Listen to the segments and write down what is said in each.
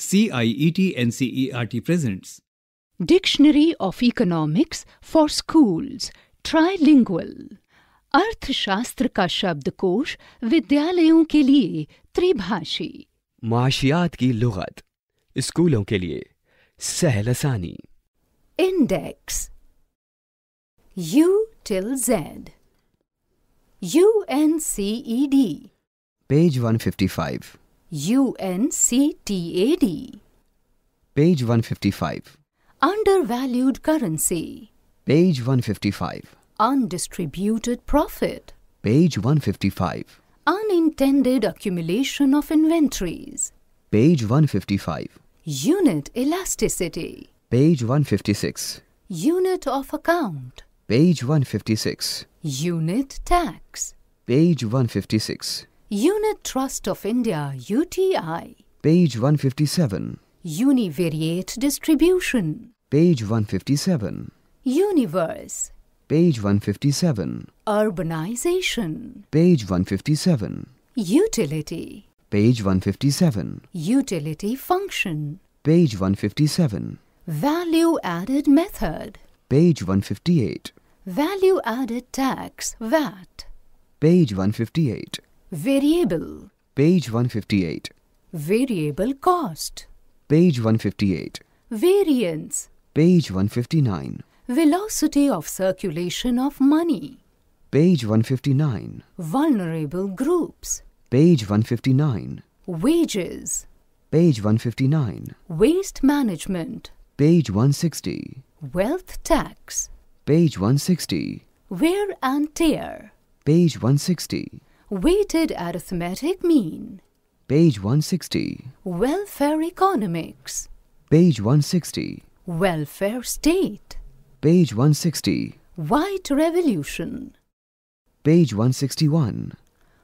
CIET NCERT presents Dictionary of Economics for Schools Trilingual अर्थशास्त्र का शब्दकोश विद्यालयों के लिए त्रिभाषी माशियात की लुगत स्कूलों के लिए सहलसानी index U till Z U N C E D page 155 UNCTAD. Page 155. Undervalued currency. Page 155. Undistributed profit. Page 155. Unintended accumulation of inventories. Page 155. Unit elasticity. Page 156. Unit of account. Page 156. Unit tax. Page 156. Unit Trust of India UTI. Page 157. Univariate distribution. Page 157. Universe. Page 157. Urbanization. Page 157. Utility. Page 157. Utility function. Page 157. Value added method. Page 158. Value added tax VAT. Page 158. Variable. Page 158. Variable cost. Page 158. Variance. Page 159. Velocity of circulation of money. Page 159. Vulnerable groups. Page 159. Wages. Page 159. Waste management. Page 160. Wealth tax. Page 160. Wear and tear. Page 160. Weighted arithmetic mean. Page 160. Welfare economics. Page 160. Welfare state. Page 160. White revolution. Page 161.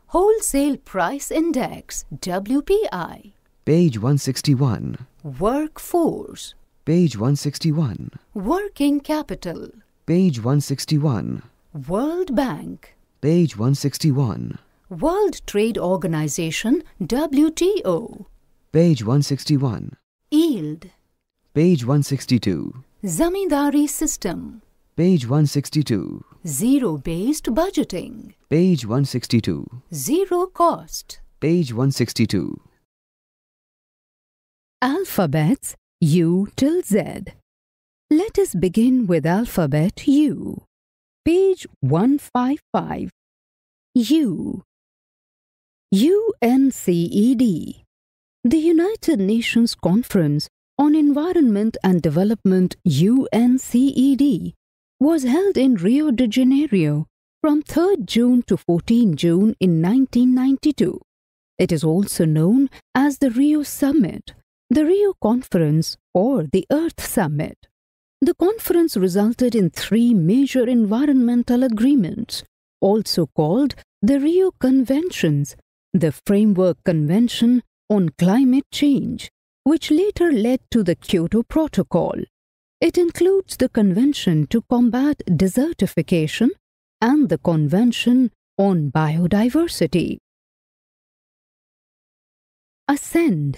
Wholesale price index WPI. Page 161. Workforce. Page 161. Working capital. Page 161. World Bank. Page 161. World Trade Organization, WTO. Page 161. Yield. Page 162. Zamindari System. Page 162. Zero based budgeting. Page 162. Zero cost. Page 162. Alphabets U till Z. Let us begin with alphabet U. Page 155. U. UNCED, the United Nations Conference on Environment and Development UNCED, was held in Rio de Janeiro from 3 June to 14 June in 1992. It is also known as the Rio Summit, the Rio Conference, or the Earth Summit. The conference resulted in three major environmental agreements, also called the Rio Conventions the Framework Convention on Climate Change, which later led to the Kyoto Protocol. It includes the Convention to Combat Desertification and the Convention on Biodiversity. Ascend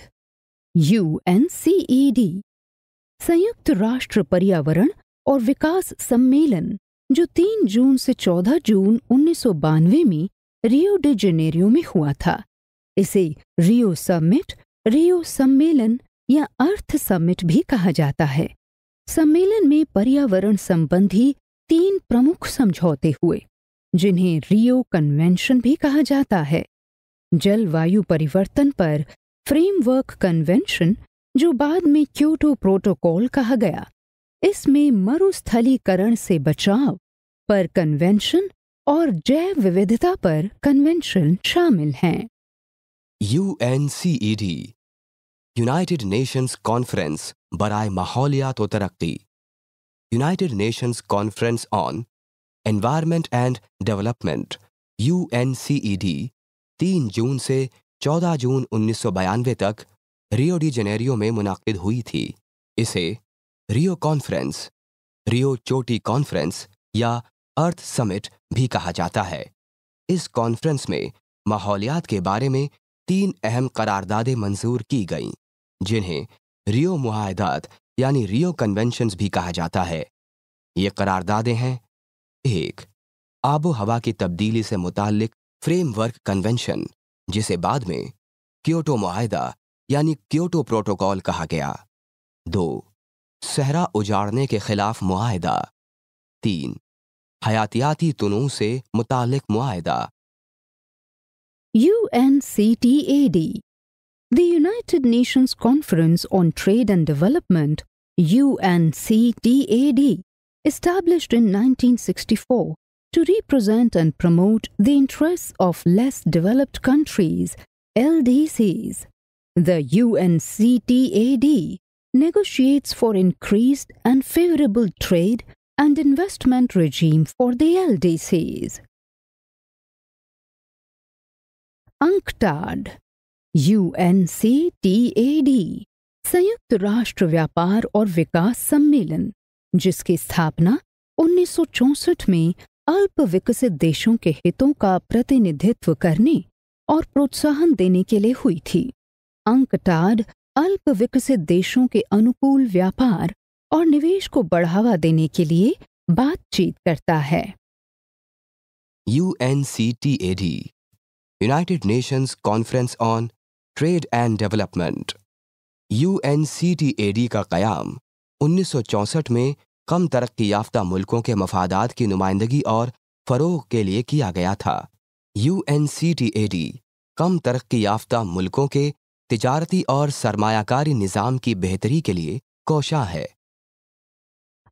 UNCED संयुक्त राष्ट्र पर्यावरण और विकास सम्मेलन जो 3 जून से 14 जून 1992 में Rio de Janeiro में हुआ था इसे रियो समिट रियो सम्मेलन या अर्थ समिट भी कहा जाता है सम्मेलन में पर्यावरण संबंधी तीन प्रमुख समझौते हुए जिन्हें रियो कन्वेंशन भी कहा जाता है जलवायु परिवर्तन पर फ्रेमवर्क कन्वेंशन जो बाद में क्योटो प्रोटोकॉल कहा गया इसमें मरुस्थलीकरण से बचाव पर कन्वेंशन और जैव विविधता पर कन्वेंशन शामिल हैं U N C E D United Nations conference बरए माहौलियात तरक्की United Nations conference on environment and development U N C E D तीन जून से 14 जून उन्नीस तक रियो डी जेनेरियो में मुनद हुई थी इसे रियो कॉन्फ्रेंस रियो चोटी कॉन्फ्रेंस या अर्थ समिट भी कहा जाता है इस कॉन्फ्रेंस में माहौलियात के बारे में तीन अहम करारदादें मंजूर की गईं जिन्हें रियो मुहिदात यानी रियो कन्वेंशन भी कहा जाता है ये करारदादे हैं एक आबो हवा की तब्दीली से मुतल फ्रेमवर्क कन्वेंशन जिसे बाद में क्योटो मुहिदा यानी क्योटो प्रोटोकॉल कहा गया दो सहरा उजाड़ने के खिलाफ मुहिदा तीन हयातियाती तनों से मुतल माहदा UNCTAD The United Nations Conference on Trade and Development UNCTAD established in 1964 to represent and promote the interests of less developed countries LDCs the UNCTAD negotiates for increased and favorable trade and investment regime for the LDCs. UNCTAD UNCTAD संयुक्त राष्ट्र व्यापार और विकास सम्मेलन जिसकी स्थापना उन्नीस में अल्प विकसित देशों के हितों का प्रतिनिधित्व करने और प्रोत्साहन देने के लिए हुई थी अंकटाड अल्प विकसित देशों के अनुकूल व्यापार और निवेश को बढ़ावा देने के लिए बातचीत करता है U N C T trade and development U N C T A D का सौ 1964 में कम तरक्की याफ्ता मुल्कों के मफादात की नुमाइंदगी और फ़रोग के लिए किया गया था यू कम तरक्की याफ्ता मुल्कों के तजारती और सरमायाकारी निज़ाम की बेहतरी के लिए कोशा है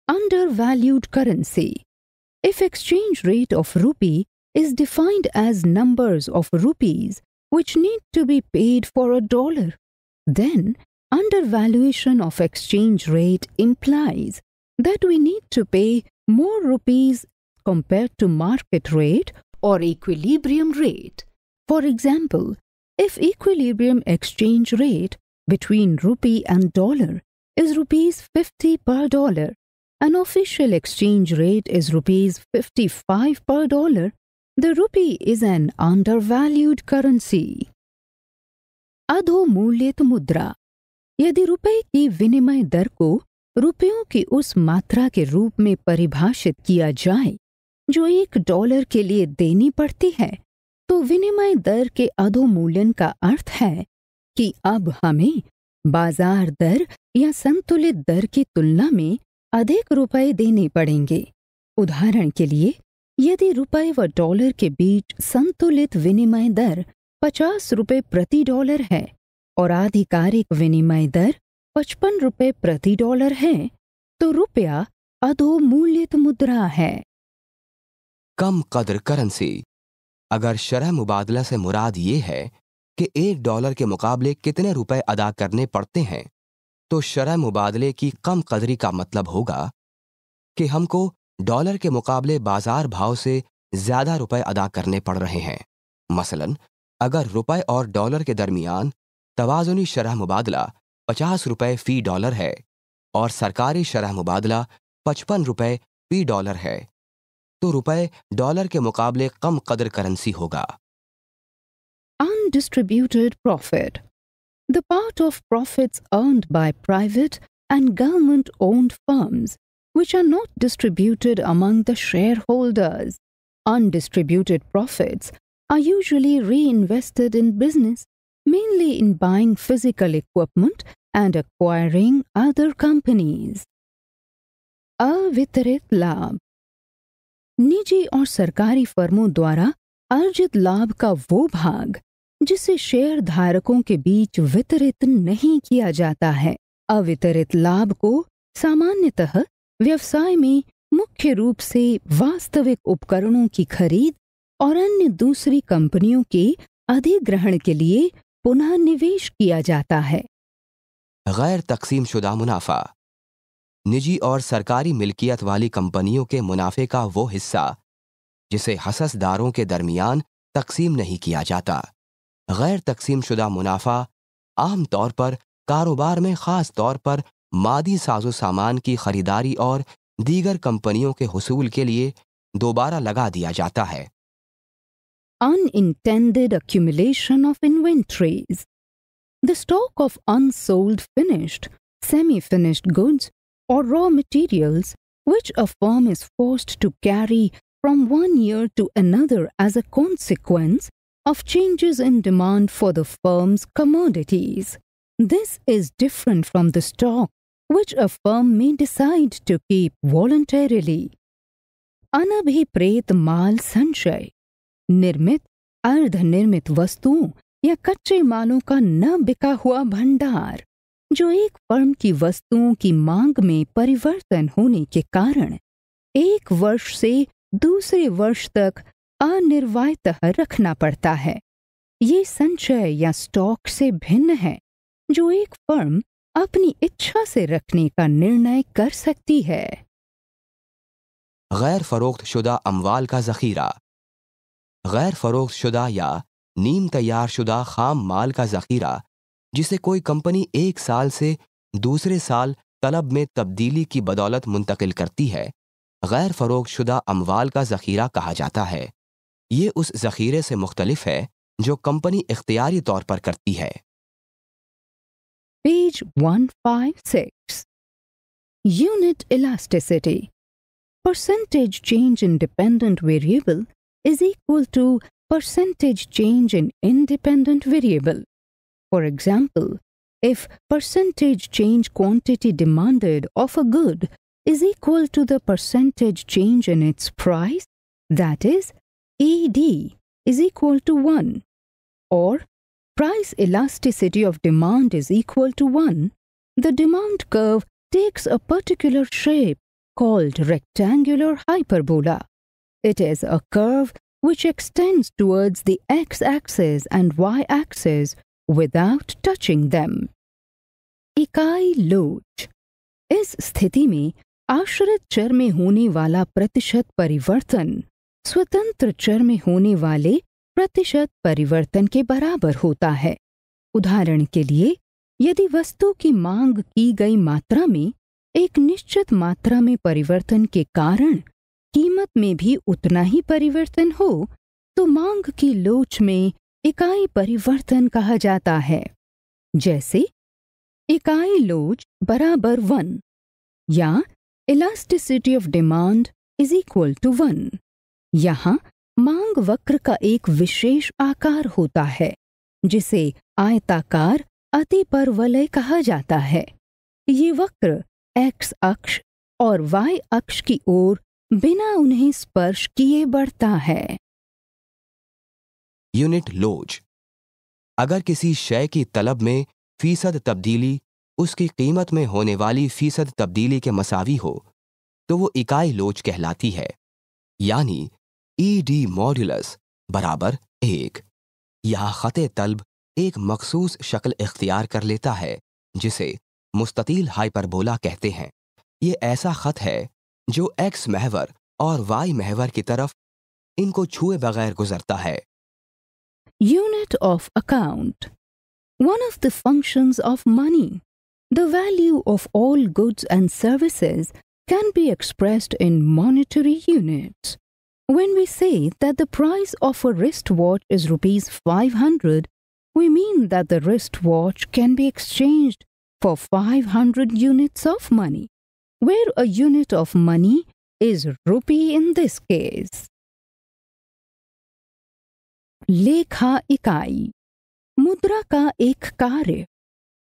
undervalued currency. If exchange rate of rupee is defined as numbers of rupees which need to be paid for a dollar, then undervaluation of exchange rate implies that we need to pay more rupees compared to market rate or equilibrium rate. For example, if equilibrium exchange rate between rupee and dollar is rupees 50 per dollar, an official exchange rate is rupees 55 per dollar, the rupee is an undervalued currency. अधोमूल्यित मुद्रा यदि रुपए की विनिमय दर को रुपयों की उस मात्रा के रूप में परिभाषित किया जाए जो एक डॉलर के लिए देनी पड़ती है तो विनिमय दर के अधोमूल्यन का अर्थ है कि अब हमें बाजार दर या संतुलित दर की तुलना में अधिक रुपए देने पड़ेंगे उदाहरण के लिए यदि रुपए व डॉलर के बीच संतुलित विनिमय दर पचास रुपये प्रति डॉलर है और आधिकारिक विनिमय दर पचपन रुपये प्रति डॉलर है तो रुपया अधोमूल्यित मुद्रा है कम कदर करेंसी अगर शरह मुबादला से मुराद ये है कि एक डॉलर के मुकाबले कितने रुपए अदा करने पड़ते हैं तो शरह मुबादले की कम कदरी का मतलब होगा कि हमको डॉलर के मुकाबले बाजार भाव से ज्यादा रुपए अदा करने पड़ रहे हैं मसलन अगर रुपए और डॉलर के दरमियान तोज़ुनी शरह मुबादला पचास रुपये फ़ी डॉलर है और सरकारी शरह मुबादला पचपन रुपये फ़ी डॉलर है तो रुपए डॉलर के मुकाबले कम कदर करेंसी होगा undistributed profit the part of profits earned by private and government owned firms, which are not distributed among the shareholders. Undistributed profits are usually reinvested in business, mainly in buying physical equipment and acquiring other companies. अवितरित lab, niji or सरकारी फर्मों द्वारा arjit lab ka वो जिसे share धारकों के बीच वितरित नहीं किया जाता है अवितरित लाभ को सामान्यतः व्यवसाय में मुख्य रूप से वास्तविक उपकरणों की खरीद और अन्य दूसरी कंपनियों के अधिग्रहण के लिए पुनः निवेश किया जाता है गैर तकसीम शुदा मुनाफा निजी और सरकारी मिल्कियत वाली कंपनियों के मुनाफे का वो हिस्सा जिसे हससदारों के दरमियान तकसीम नहीं किया जाता गैर तकसीम शुदा मुनाफा आमतौर पर कारोबार में खास तौर पर मादी साजो सामान की खरीदारी और दीगर कंपनियों के हसूल के लिए दोबारा लगा दिया जाता है unintended accumulation of inventories the stock of unsold finished semi finished goods और raw materials which a firm is forced to carry from one year to another as a consequence of changes in demand for the firm's commodities. This is different from the stock, which a firm may decide to keep voluntarily. Anabhi अनभिप्रेत माल Sanchay Nirmit Ardha Nirmit Vastu या कच्चे मालों का न बिका हुआ भंडार जो एक फर्म की वस्तुओं की मांग में परिवर्तन होने के कारण एक वर्ष से दूसरे वर्ष तक अनिर्वायतः रखना पड़ता है ये संचय या स्टॉक से भिन्न है जो एक फर्म अपनी इच्छा से रखने का निर्णय कर सकती है गैर फरोख्त शुदा अमवाल का जखीरा गैर फरोख्त शुदा या नीम तैयार शुदा खाम माल का जखीरा जिसे कोई कंपनी एक साल से दूसरे साल तलब में तब्दीली की बदौलत मुंतकिल करती है गैर फरोख्त शुदा अमवाल का जखीरा कहा जाता है ये उस जखीरे से मुख्तलिफ है जो कंपनी इख्तियारी तौर पर करती है page one five six unit elasticity percentage change in dependent variable is equal to percentage change in independent variable for example if percentage change quantity demanded of a good is equal to the percentage change in its price that is ED is equal to 1 or price elasticity of demand is equal to 1, the demand curve takes a particular shape called rectangular hyperbola. It is a curve which extends towards the x-axis and y-axis without touching them. Ikai loch is sthiti में आश्रित चर mein होने wala प्रतिशत parivartan. स्वतंत्र चर में होने वाले प्रतिशत परिवर्तन के बराबर होता है उदाहरण के लिए यदि वस्तु की मांग की गई मात्रा में एक निश्चित मात्रा में परिवर्तन के कारण कीमत में भी उतना ही परिवर्तन हो तो मांग की लोच में इकाई परिवर्तन कहा जाता है जैसे इकाई लोच बराबर वन या elasticity of demand is equal to one यहाँ मांग वक्र का एक विशेष आकार होता है जिसे आयताकार अति परवलय कहा जाता है ये वक्र एक्स अक्ष और वाई अक्ष की ओर बिना उन्हें स्पर्श किए बढ़ता है यूनिट लोज अगर किसी शय की तलब में फीसद तब्दीली उसकी कीमत में होने वाली फीसद तब्दीली के मसावी हो तो वो इकाई लोच कहलाती है यानी ई डी मॉड्यूलस बराबर एक यह ख़त तलब एक मखसूस शक्ल इख्तियार कर लेता है जिसे मुस्ततील हाइपरबोला कहते हैं ये ऐसा ख़त है जो एक्स महवर और वाई महवर की तरफ इनको छुए बगैर गुजरता है unit of account one of the function of money the value of all goods and services can be expressed in monetary unit When we say that the price of a wristwatch is rupees 500, we mean that the wristwatch can be exchanged for 500 units of money, where a unit of money is rupee in this case. लेखा इकाई मुद्रा का एक कार्य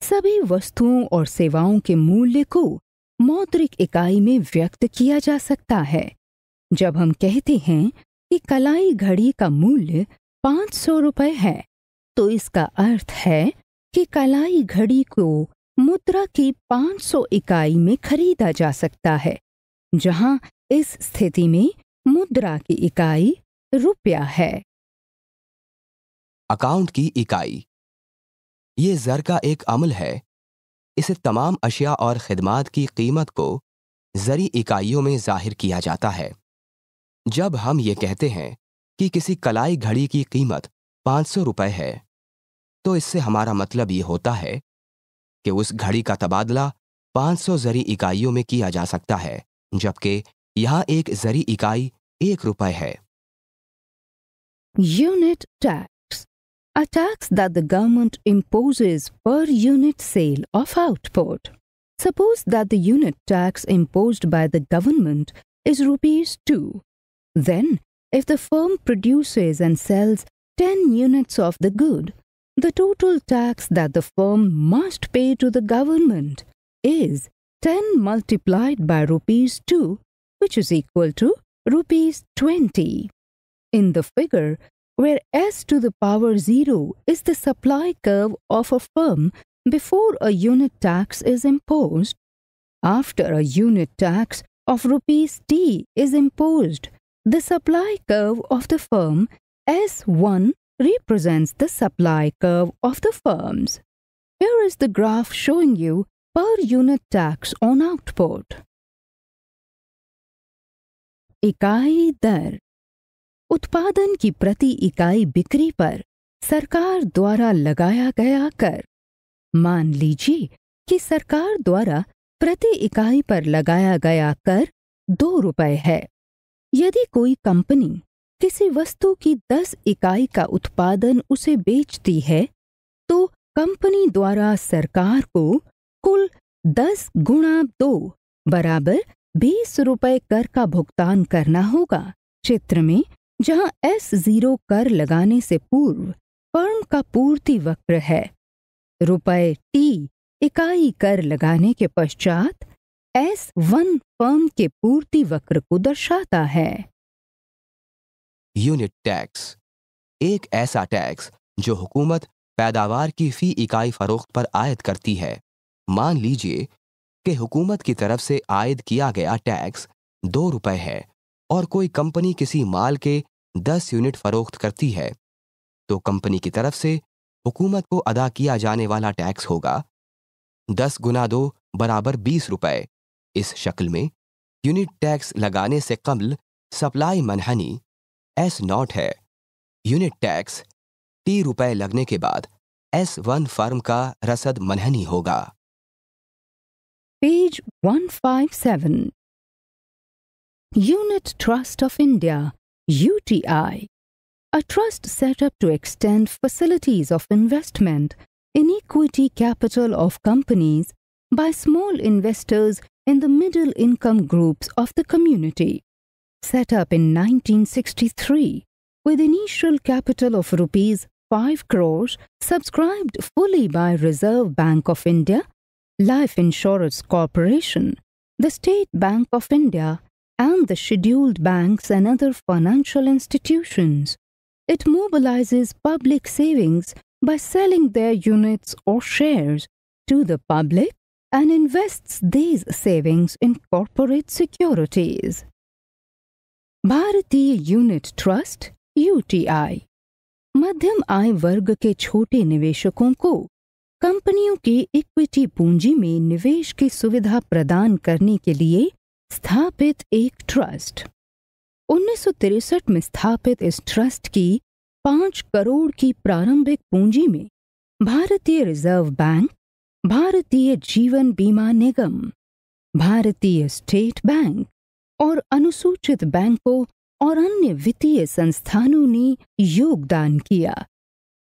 सभी वस्तुओं और सेवाओं के मूल्य को मौद्रिक इकाई में व्यक्त किया जा सकता है जब हम कहते हैं कि कलाई घड़ी का मूल्य पाँच सौ रुपये है तो इसका अर्थ है कि कलाई घड़ी को मुद्रा की सौ इकाई में खरीदा जा सकता है जहां इस स्थिति में मुद्रा की इकाई रुपया है अकाउंट की इकाई ये जर का एक अमल है इसे तमाम अशिया और खिदमात की कीमत को जरी इकाइयों में जाहिर किया जाता है जब हम ये कहते हैं कि किसी कलाई घड़ी की कीमत पाँच सौ रुपए है तो इससे हमारा मतलब ये होता है कि उस घड़ी का तबादला पांच सौ जरी इकाइयों में किया जा सकता है जबकि यहाँ एक जरी इकाई एक रुपए है unit tax a tax that the government imposes per unit sale of output suppose that the unit tax impose by the government is rupees two Then, if the firm produces and sells 10 units of the good, the total tax that the firm must pay to the government is 10 multiplied by rupees 2, which is equal to rupees 20. In the figure, where s to the power 0 is the supply curve of a firm before a unit tax is imposed, after a unit tax of rupees t is imposed, The supply curve of the firm S1 represents the supply curve of the firms. Here is the graph showing you per unit tax on output. इकाई दर उत्पादन की प्रति इकाई बिक्री पर सरकार द्वारा लगाया गया कर मान लीजिए कि सरकार द्वारा प्रति इकाई पर लगाया गया कर दो रुपए है यदि कोई कंपनी किसी वस्तु की दस इकाई का उत्पादन उसे बेचती है तो कंपनी द्वारा सरकार को कुल दस गुणा दो बराबर बीस रुपए कर का भुगतान करना होगा चित्र में जहां एस जीरो कर लगाने से पूर्व फर्म का पूर्ति वक्र है रुपए टी इकाई कर लगाने के पश्चात एस वन फर्म के पूर्ति वक्र को दर्शाता है यूनिट टैक्स एक ऐसा टैक्स जो हुकूमत पैदावार की फी इकाई फरोख्त पर आयद करती है मान लीजिए कि हुकूमत की तरफ से आयद किया गया टैक्स दो रुपए है और कोई कंपनी किसी माल के दस यूनिट फरोख्त करती है तो कंपनी की तरफ से हुकूमत को अदा किया जाने वाला टैक्स होगा दस गुना दो बराबर बीस रुपए इस शक्ल में यूनिट टैक्स लगाने से कबल सप्लाई मनहनी एस नॉट है यूनिट टैक्स टी रुपए लगने के बाद एस वन फर्म का रसद मनहनी होगा page 157 unit trust of India UTI a trust set up to extend facilities of investment in equity capital of companies by small investors in the middle income groups of the community. Set up in 1963 with initial capital of rupees 5 crores subscribed fully by Reserve Bank of India, Life Insurance Corporation, the State Bank of India, and the scheduled banks and other financial institutions. It mobilizes public savings by selling their units or shares to the public and invests these savings in corporate securities. भारतीय unit trust UTI मध्यम आय वर्ग के छोटे निवेशकों को कंपनियों की इक्विटी पूंजी में निवेश की सुविधा प्रदान करने के लिए स्थापित एक ट्रस्ट उन्नीस में स्थापित इस ट्रस्ट की पांच करोड़ की प्रारंभिक पूंजी में भारतीय रिजर्व बैंक भारतीय जीवन बीमा निगम भारतीय स्टेट बैंक और अनुसूचित बैंकों और अन्य वित्तीय संस्थानों ने योगदान किया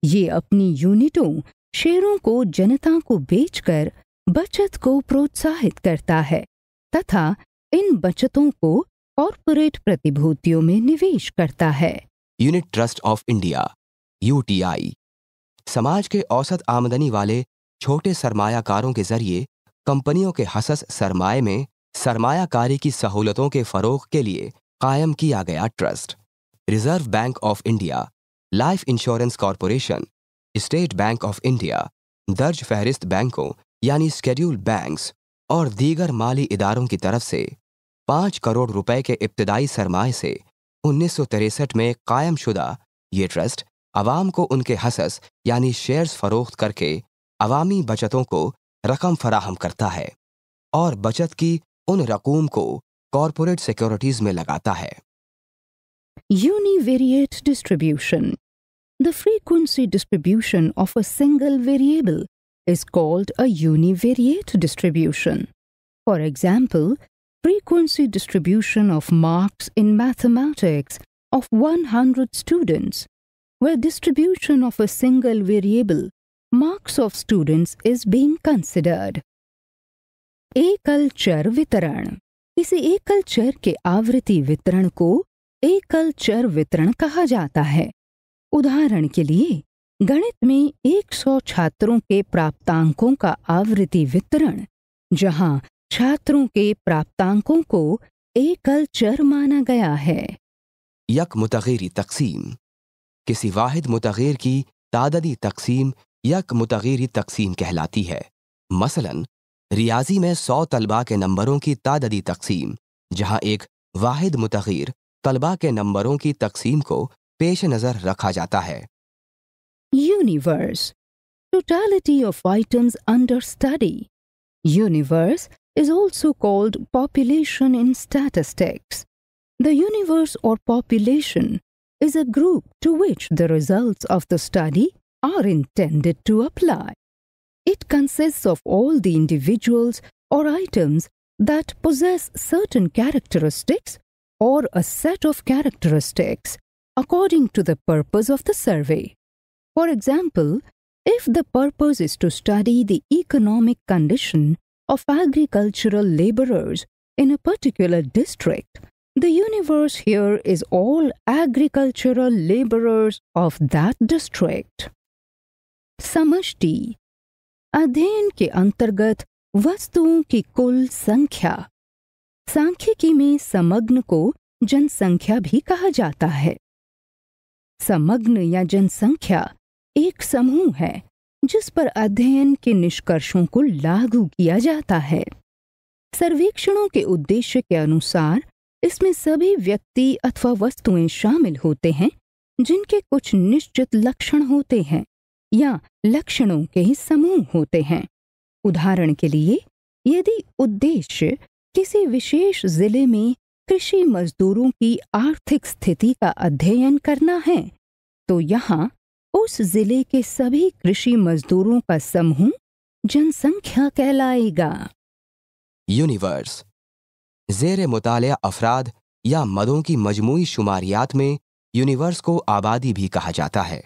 ये अपनी यूनिटों शेयरों को जनता को बेचकर बचत को प्रोत्साहित करता है तथा इन बचतों को कॉरपोरेट प्रतिभूतियों में निवेश करता है unit trust of India UTI समाज के औसत आमदनी वाले छोटे सरमायाकारों के जरिए कंपनियों के हसस सरमाए में सरमायाकारी की सहूलतों के फरोग के लिए कायम किया गया trust reserve bank of India life insurance corporation state bank of India दर्ज फहरिस्त बैंकों यानी स्केड्यूल बैंक्स और दीगर माली इदारों की तरफ से पाँच करोड़ रुपए के इब्तदाई सरमाए से उन्नीस में कायम शुदा ये ट्रस्ट आवाम को उनके हसस यानी शेयर्स फरोख्त करके अवामी बचतों को रकम फराहम करता है और बचत की उन रकूम को कॉरपोरेट सिक्योरिटीज में लगाता है univariate distribution the frequency distribution of a single variable is called a univariate distribution for example frequency distribution of marks in mathematics of one hundred students where distribution of a single variable marks of students is being considered. एकलचर वितरण इसी एकल चर के आवृत्ति वितरण को एकल चर वितरण कहा जाता है उदाहरण के लिए गणित में 100 छात्रों के प्राप्तांकों का आवृत्ति वितरण जहां छात्रों के प्राप्तांकों को एकल चर माना गया है यक मुतगेरी तकसीम किसी वाहिद मुतगेर की ताददी तकसीम या मुतगरी तकसीम कहलाती है मसलन रियाजी में सौ तलबा के नंबरों की तादी तकसीम जहाँ एक वाहिद मुतर तलबा के नंबरों की तकसीम को पेश नजर रखा जाता है universe totality of items under study universe is also called population in statistics the universe or population is a group to which the result of the study are intended to apply. It consists of all the individuals or items that possess certain characteristics or a set of characteristics according to the purpose of the survey. For example, if the purpose is to study the economic condition of agricultural laborers in a particular district, the universe here is all agricultural laborers of that district. समष्टि अध्ययन के अंतर्गत वस्तुओं की कुल संख्या सांख्यिकी में समग्न को जनसंख्या भी कहा जाता है समग्न या जनसंख्या एक समूह है जिस पर अध्ययन के निष्कर्षों को लागू किया जाता है सर्वेक्षणों के उद्देश्य के अनुसार इसमें सभी व्यक्ति अथवा वस्तुएं शामिल होते हैं जिनके कुछ निश्चित लक्षण होते हैं या लक्षणों के समूह होते हैं उदाहरण के लिए यदि उद्देश्य किसी विशेष जिले में कृषि मजदूरों की आर्थिक स्थिति का अध्ययन करना है तो यहाँ उस जिले के सभी कृषि मजदूरों का समूह जनसंख्या कहलाएगा यूनिवर्स जेर मुताल अफराद या मदों की मजमू शुमारियात में यूनिवर्स को आबादी भी कहा जाता है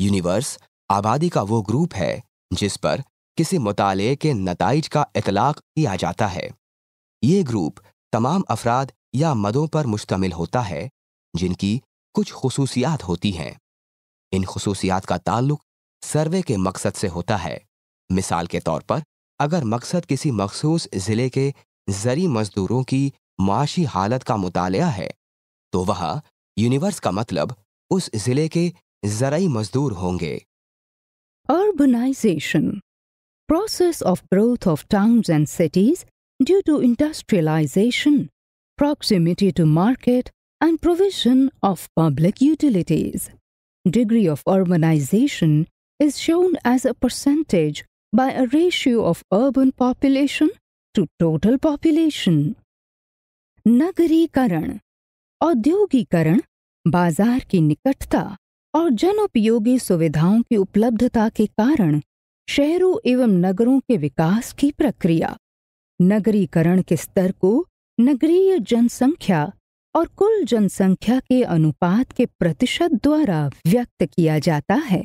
यूनिवर्स आबादी का वो ग्रुप है जिस पर किसी मुताले के नतज का इतलाक किया जाता है ये ग्रुप तमाम अफराद या मदों पर मुश्तमिल होता है जिनकी कुछ खसूसियात होती हैं इन खसूसियात का ताल्लुक सर्वे के मकसद से होता है मिसाल के तौर पर अगर मकसद किसी मखसूस ज़िले के जरी मजदूरों की माशी हालत का मताल है तो वह यूनिवर्स का मतलब उस ज़िले के ज़रूरी मजदूर होंगे Urbanization Process of growth of towns and cities due to industrialization, proximity to market, and provision of public utilities. Degree of urbanization is shown as a percentage by a ratio of urban population to total population. नगरीकरण औद्योगिकरण बाजार की निकटता और जन उपयोगी सुविधाओं की उपलब्धता के कारण शहरों एवं नगरों के विकास की प्रक्रिया नगरीकरण के स्तर को नगरीय जनसंख्या और कुल जनसंख्या के अनुपात के प्रतिशत द्वारा व्यक्त किया जाता है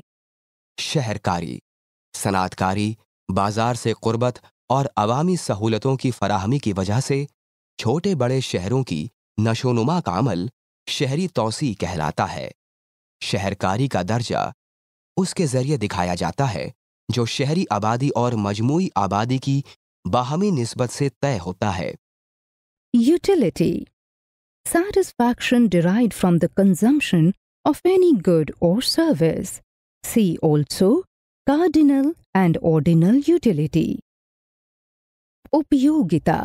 शहरकारी सनातकारी बाजार से कुर्बत और अवामी सहूलतों की फराहमी की वजह से छोटे बड़े शहरों की नशोनुमा का अमल शहरी तोसी कहलाता है शहरकारी का दर्जा उसके जरिए दिखाया जाता है जो शहरी आबादी और मजमुई आबादी की बाहमी नस्बत से तय होता है utility satisfaction derive from the consumption of any good or service see also cardinal and ordinal utility उपयोगिता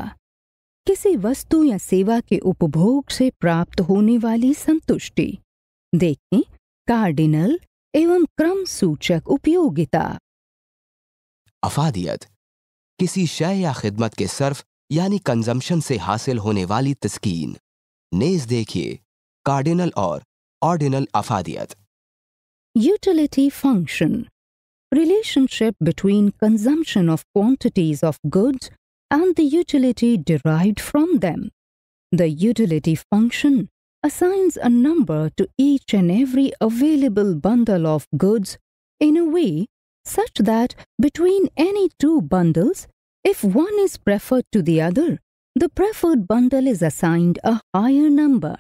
किसी वस्तु या सेवा के उपभोग से प्राप्त होने वाली संतुष्टि देखें कार्डिनल एवं क्रम सूचक उपयोगिता अफादियत किसी शय या खिदमत के सर्फ यानी कंजम्पशन से हासिल होने वाली तस्कीन नेज देखिए कार्डिनल और ऑर्डिनल अफादियत utility function relationship between consumption of quantities of goods and the utility derived from them the utility function assigns a number to each and every available bundle of goods in a way such that between any two bundles, if one is preferred to the other, the preferred bundle is assigned a higher number.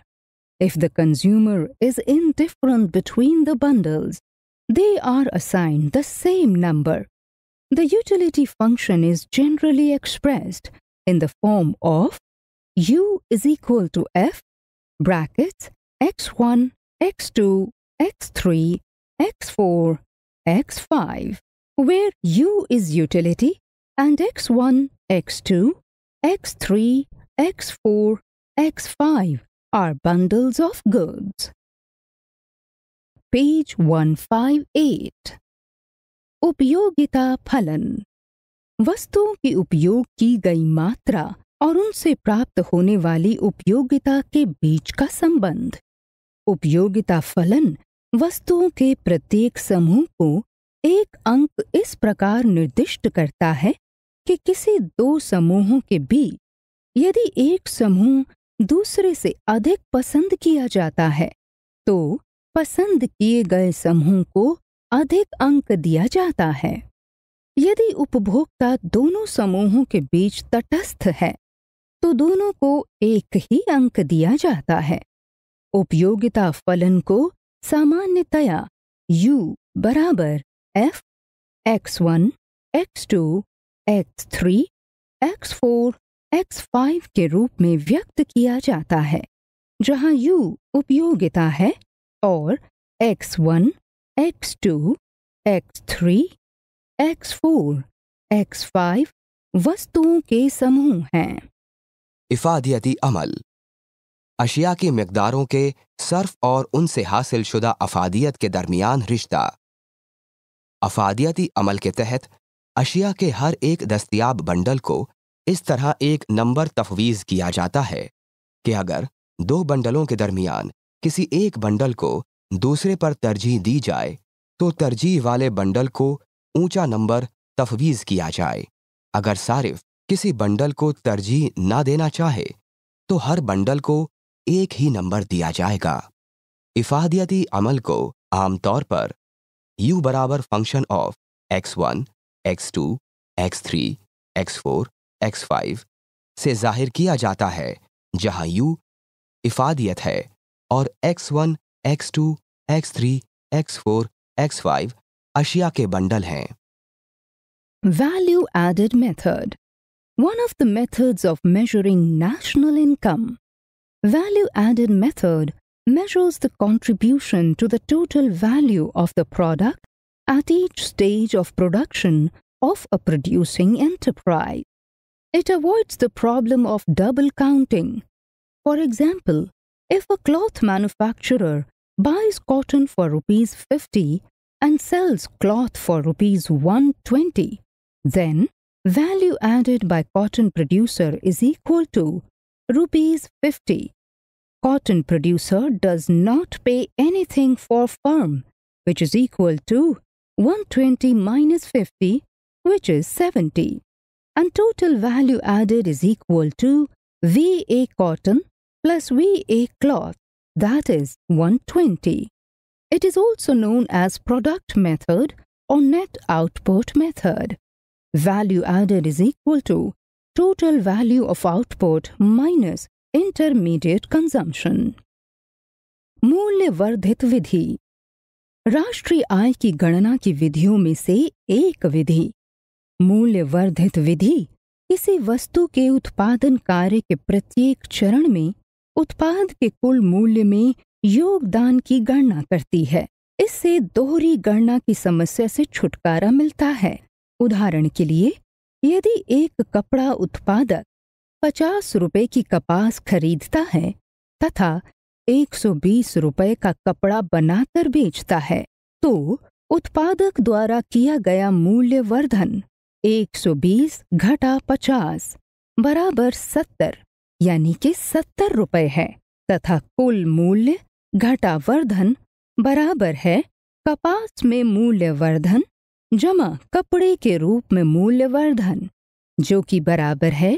If the consumer is indifferent between the bundles, they are assigned the same number. The utility function is generally expressed in the form of U is equal to F brackets x1, x2, x3, x4, x5, where u is utility and x1, x2, x3, x4, x5 are bundles of goods. Page 158 Upyogita phalan, vastu ki upyog ki गई matra. और उनसे प्राप्त होने वाली उपयोगिता के बीच का संबंध उपयोगिता फलन वस्तुओं के प्रत्येक समूह को एक अंक इस प्रकार निर्दिष्ट करता है कि किसी दो समूहों के बीच यदि एक समूह दूसरे से अधिक पसंद किया जाता है तो पसंद किए गए समूह को अधिक अंक दिया जाता है यदि उपभोक्ता दोनों समूहों के बीच तटस्थ है तो दोनों को एक ही अंक दिया जाता है उपयोगिता फलन को सामान्यतया u बराबर f x1 x2 x3 x4 x5 के रूप में व्यक्त किया जाता है जहां u उपयोगिता है और x1 x2 x3 x4 x5 वस्तुओं के समूह हैं इफादियती अमल अशिया की मकदारों के सर्फ और उनसे हासिल शुदा अफादियत के दरमियान रिश्ता अफादियती अमल के तहत अशिया के हर एक दस्तियाब बंडल को इस तरह एक नंबर तफवीज़ किया जाता है कि अगर दो बंडलों के दरमियान किसी एक बंडल को दूसरे पर तरजीह दी जाए तो तरजीह वाले बंडल को ऊंचा नंबर तफवीज़ किया जाए अगर सारिफ किसी बंडल को तरजीह ना देना चाहे तो हर बंडल को एक ही नंबर दिया जाएगा इफादियती अमल को आमतौर पर u बराबर function of x1, x2, x3, x4, x5 से जाहिर किया जाता है जहां u इफादियत है और x1, x2, x3, x4, x5 अशिया के बंडल हैं value added method One of the methods of measuring national income, value added method measures the contribution to the total value of the product at each stage of production of a producing enterprise. It avoids the problem of double counting. For example, if a cloth manufacturer buys cotton for rupees 50 and sells cloth for rupees 120, then Value added by cotton producer is equal to rupees 50. Cotton producer does not pay anything for firm, which is equal to 120 minus 50, which is 70. And total value added is equal to VA cotton plus VA cloth, that is 120. It is also known as product method or net output method. Value added is equal to total value of output minus intermediate consumption. मूल्य वर्धित विधि राष्ट्रीय आय की गणना की विधियों में से एक विधि मूल्य वर्धित विधि किसी वस्तु के उत्पादन कार्य के प्रत्येक चरण में उत्पाद के कुल मूल्य में योगदान की गणना करती है इससे दोहरी गणना की समस्या से छुटकारा मिलता है उदाहरण के लिए यदि एक कपड़ा उत्पादक पचास रुपए की कपास खरीदता है तथा एक सौ बीस रुपये का कपड़ा बनाकर बेचता है तो उत्पादक द्वारा किया गया मूल्यवर्धन बीस घटा पचास बराबर सत्तर यानी कि सत्तर रुपये है तथा कुल मूल्य घटा वर्धन बराबर है कपास में मूल्यवर्धन जमा कपड़े के रूप में मूल्यवर्धन जो कि बराबर है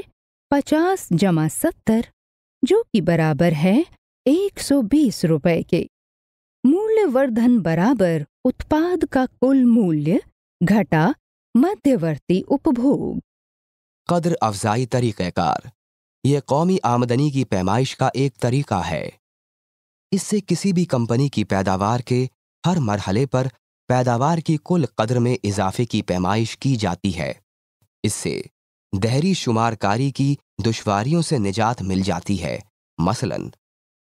पचास जमा सत्तर जो कि बराबर है एक सौ बीस रुपए के मूल्यवर्धन बराबर उत्पाद का कुल मूल्य घटा मध्यवर्ती उपभोग कदर अफजाई तरीक़ार ये कौमी आमदनी की पैमाइश का एक तरीका है इससे किसी भी कंपनी की पैदावार के हर मरहले पर पैदावार की कुल कदर में इजाफे की पैमाइश की जाती है इससे दहरी शुमारकारी की दुश्वारियों से निजात मिल जाती है मसलन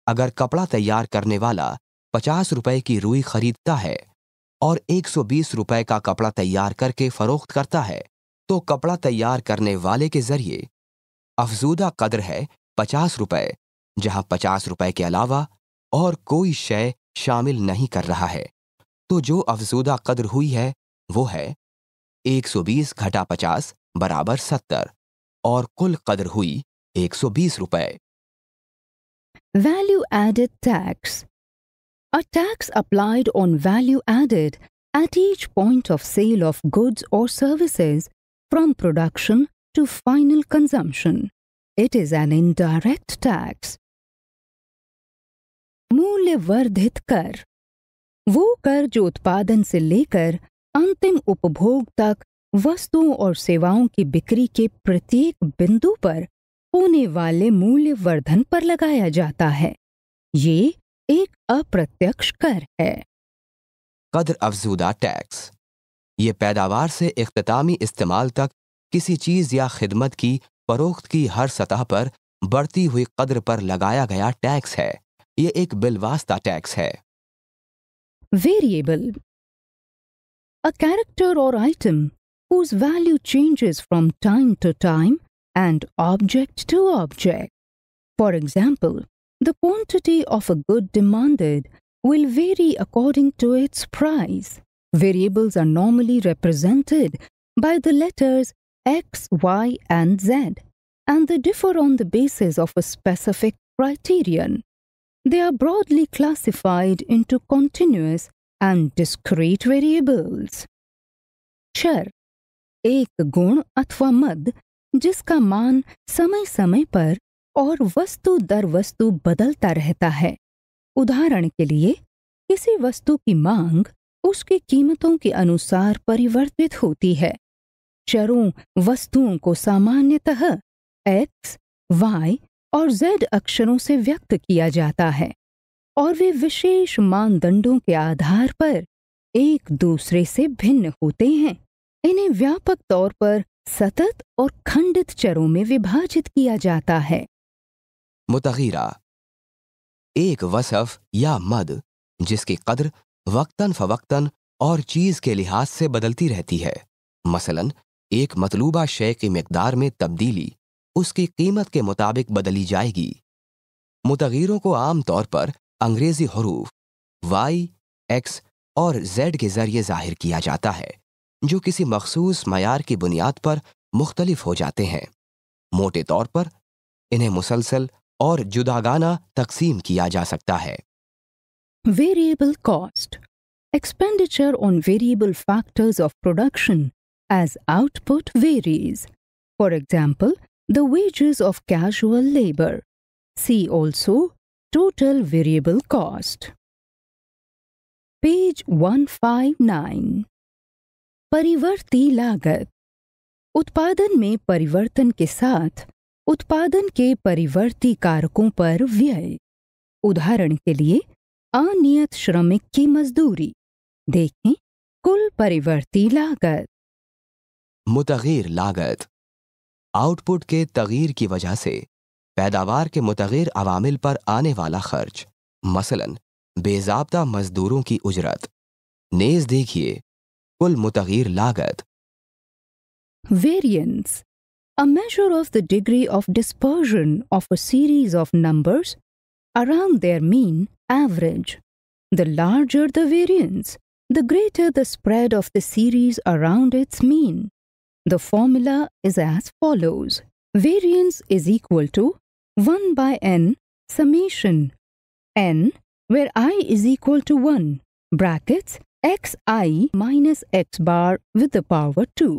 अगर कपड़ा तैयार करने वाला पचास रुपए की रुई खरीदता है और एक सौ बीस रुपए का कपड़ा तैयार करके फरोख्त करता है तो कपड़ा तैयार करने वाले के जरिए अफजूदा कदर है पचास रुपए जहां पचास रुपए के अलावा और कोई शय शामिल नहीं कर रहा है तो जो अफजूदा कदर हुई है वो है 120 घटा पचास बराबर सत्तर और कुल कदर हुई एक सौ बीस रुपए value added tax a tax applied on value added at each point of sale of goods or services from production to final consumption it is an indirect tax मूल्य वर्धित कर वो कर जो उत्पादन से लेकर अंतिम उपभोग तक वस्तुओं और सेवाओं की बिक्री के प्रत्येक बिंदु पर होने वाले मूल्य वर्धन पर लगाया जाता है ये एक अप्रत्यक्ष कर है कदर अफजूदा टैक्स ये पैदावार से इख्तामी इस्तेमाल तक किसी चीज या खिदमत की फरोख्त की हर सतह पर बढ़ती हुई कदर पर लगाया गया टैक्स है ये एक बिलवास्ता टैक्स है Variable A character or item whose value changes from time to time and object to object. For example, the quantity of a good demanded will vary according to its price. Variables are normally represented by the letters x, y, and z, and they differ on the basis of a specific criterion. They are broadly classified into continuous and discrete variables. चर एक गुण अथवा मद जिसका मान समय समय पर और वस्तु दर वस्तु बदलता रहता है उदाहरण के लिए किसी वस्तु की मांग उसकी कीमतों के अनुसार परिवर्तित होती है चरों वस्तुओं को सामान्यतः एक्स वाई और जेड अक्षरों से व्यक्त किया जाता है और वे विशेष मानदंडों के आधार पर एक दूसरे से भिन्न होते हैं इन्हें व्यापक तौर पर सतत और खंडित चरों में विभाजित किया जाता है मुतगीरा एक वसफ या मद जिसकी कद्र वक्तन फवक्तन और चीज के लिहाज से बदलती रहती है मसलन एक मतलूबा शय की मकदार में तब्दीली उसकी कीमत के मुताबिक बदली जाएगी मुतगीरों को आमतौर पर अंग्रेजी हरूफ वाई एक्स और जेड के जरिए जाहिर किया जाता है जो किसी मखसूस मैार की बुनियाद पर मुख्तलिफ हो जाते हैं मोटे तौर पर इन्हें मुसलसल और जुदागाना तकसीम किया जा सकता है variable cost expenditure on variable factors of production as output varies for example the wages of casual labor. See also total variable cost. Page 159 परिवर्ती लागत उत्पादन में परिवर्तन के साथ उत्पादन के परिवर्ती कारकों पर व्यय उदाहरण के लिए अनियत श्रमिक की मजदूरी देखें कुल परिवर्ती लागत मुतगीर लागत आउटपुट के तगीर की वजह से पैदावार के मुतगैर अवामिल पर आने वाला खर्च मसलन बेजाबता मजदूरों की उजरत नेज देखिए कुल मुतगैर लागत variance A measure of the degree of dispersion of a series of numbers around their mean average. The larger the variance, the greater the spread of the series around its mean. The formula is as follows. Variance is equal to 1 by n summation n where i is equal to 1 brackets xi minus x bar with the power 2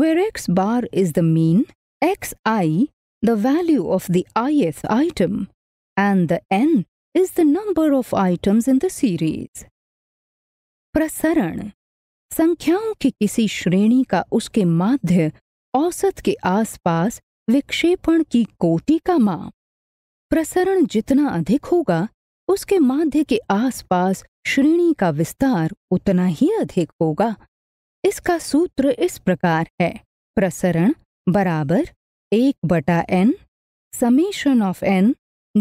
where x bar is the mean xi the value of the ith item and the n is the number of items in the series. Prasaran संख्याओं की किसी श्रेणी का उसके माध्य औसत के आसपास विक्षेपण की कोटि का माप प्रसरण जितना अधिक होगा उसके माध्य के आसपास श्रेणी का विस्तार उतना ही अधिक होगा इसका सूत्र इस प्रकार है प्रसरण बराबर एक बटा एन समेशन ऑफ एन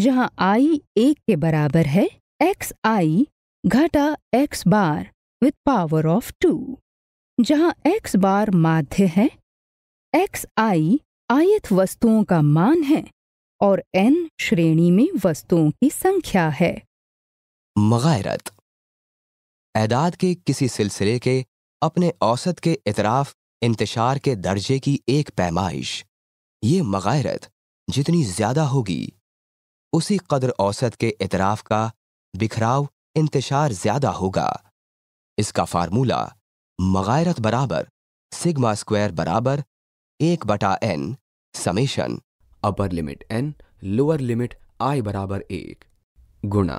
जहां आई एक के बराबर है एक्स आई घटा X bar with power of two जहां एक्स बार माध्य है एक्स आई आयत वस्तुओं का मान है और एन श्रेणी में वस्तुओं की संख्या है मगायरत एदाद के किसी सिलसिले के अपने औसत के इतराफ इंतशार के दर्जे की एक पैमाइश ये मग़ैरत जितनी ज्यादा होगी उसी कदर औसत के इतराफ का बिखराव इंतशार ज्यादा होगा इसका फार्मूला मगायरत बराबर सिग्मा स्क्वायर बराबर एक बटा N summation upper limit N lower limit I बराबर एक गुणा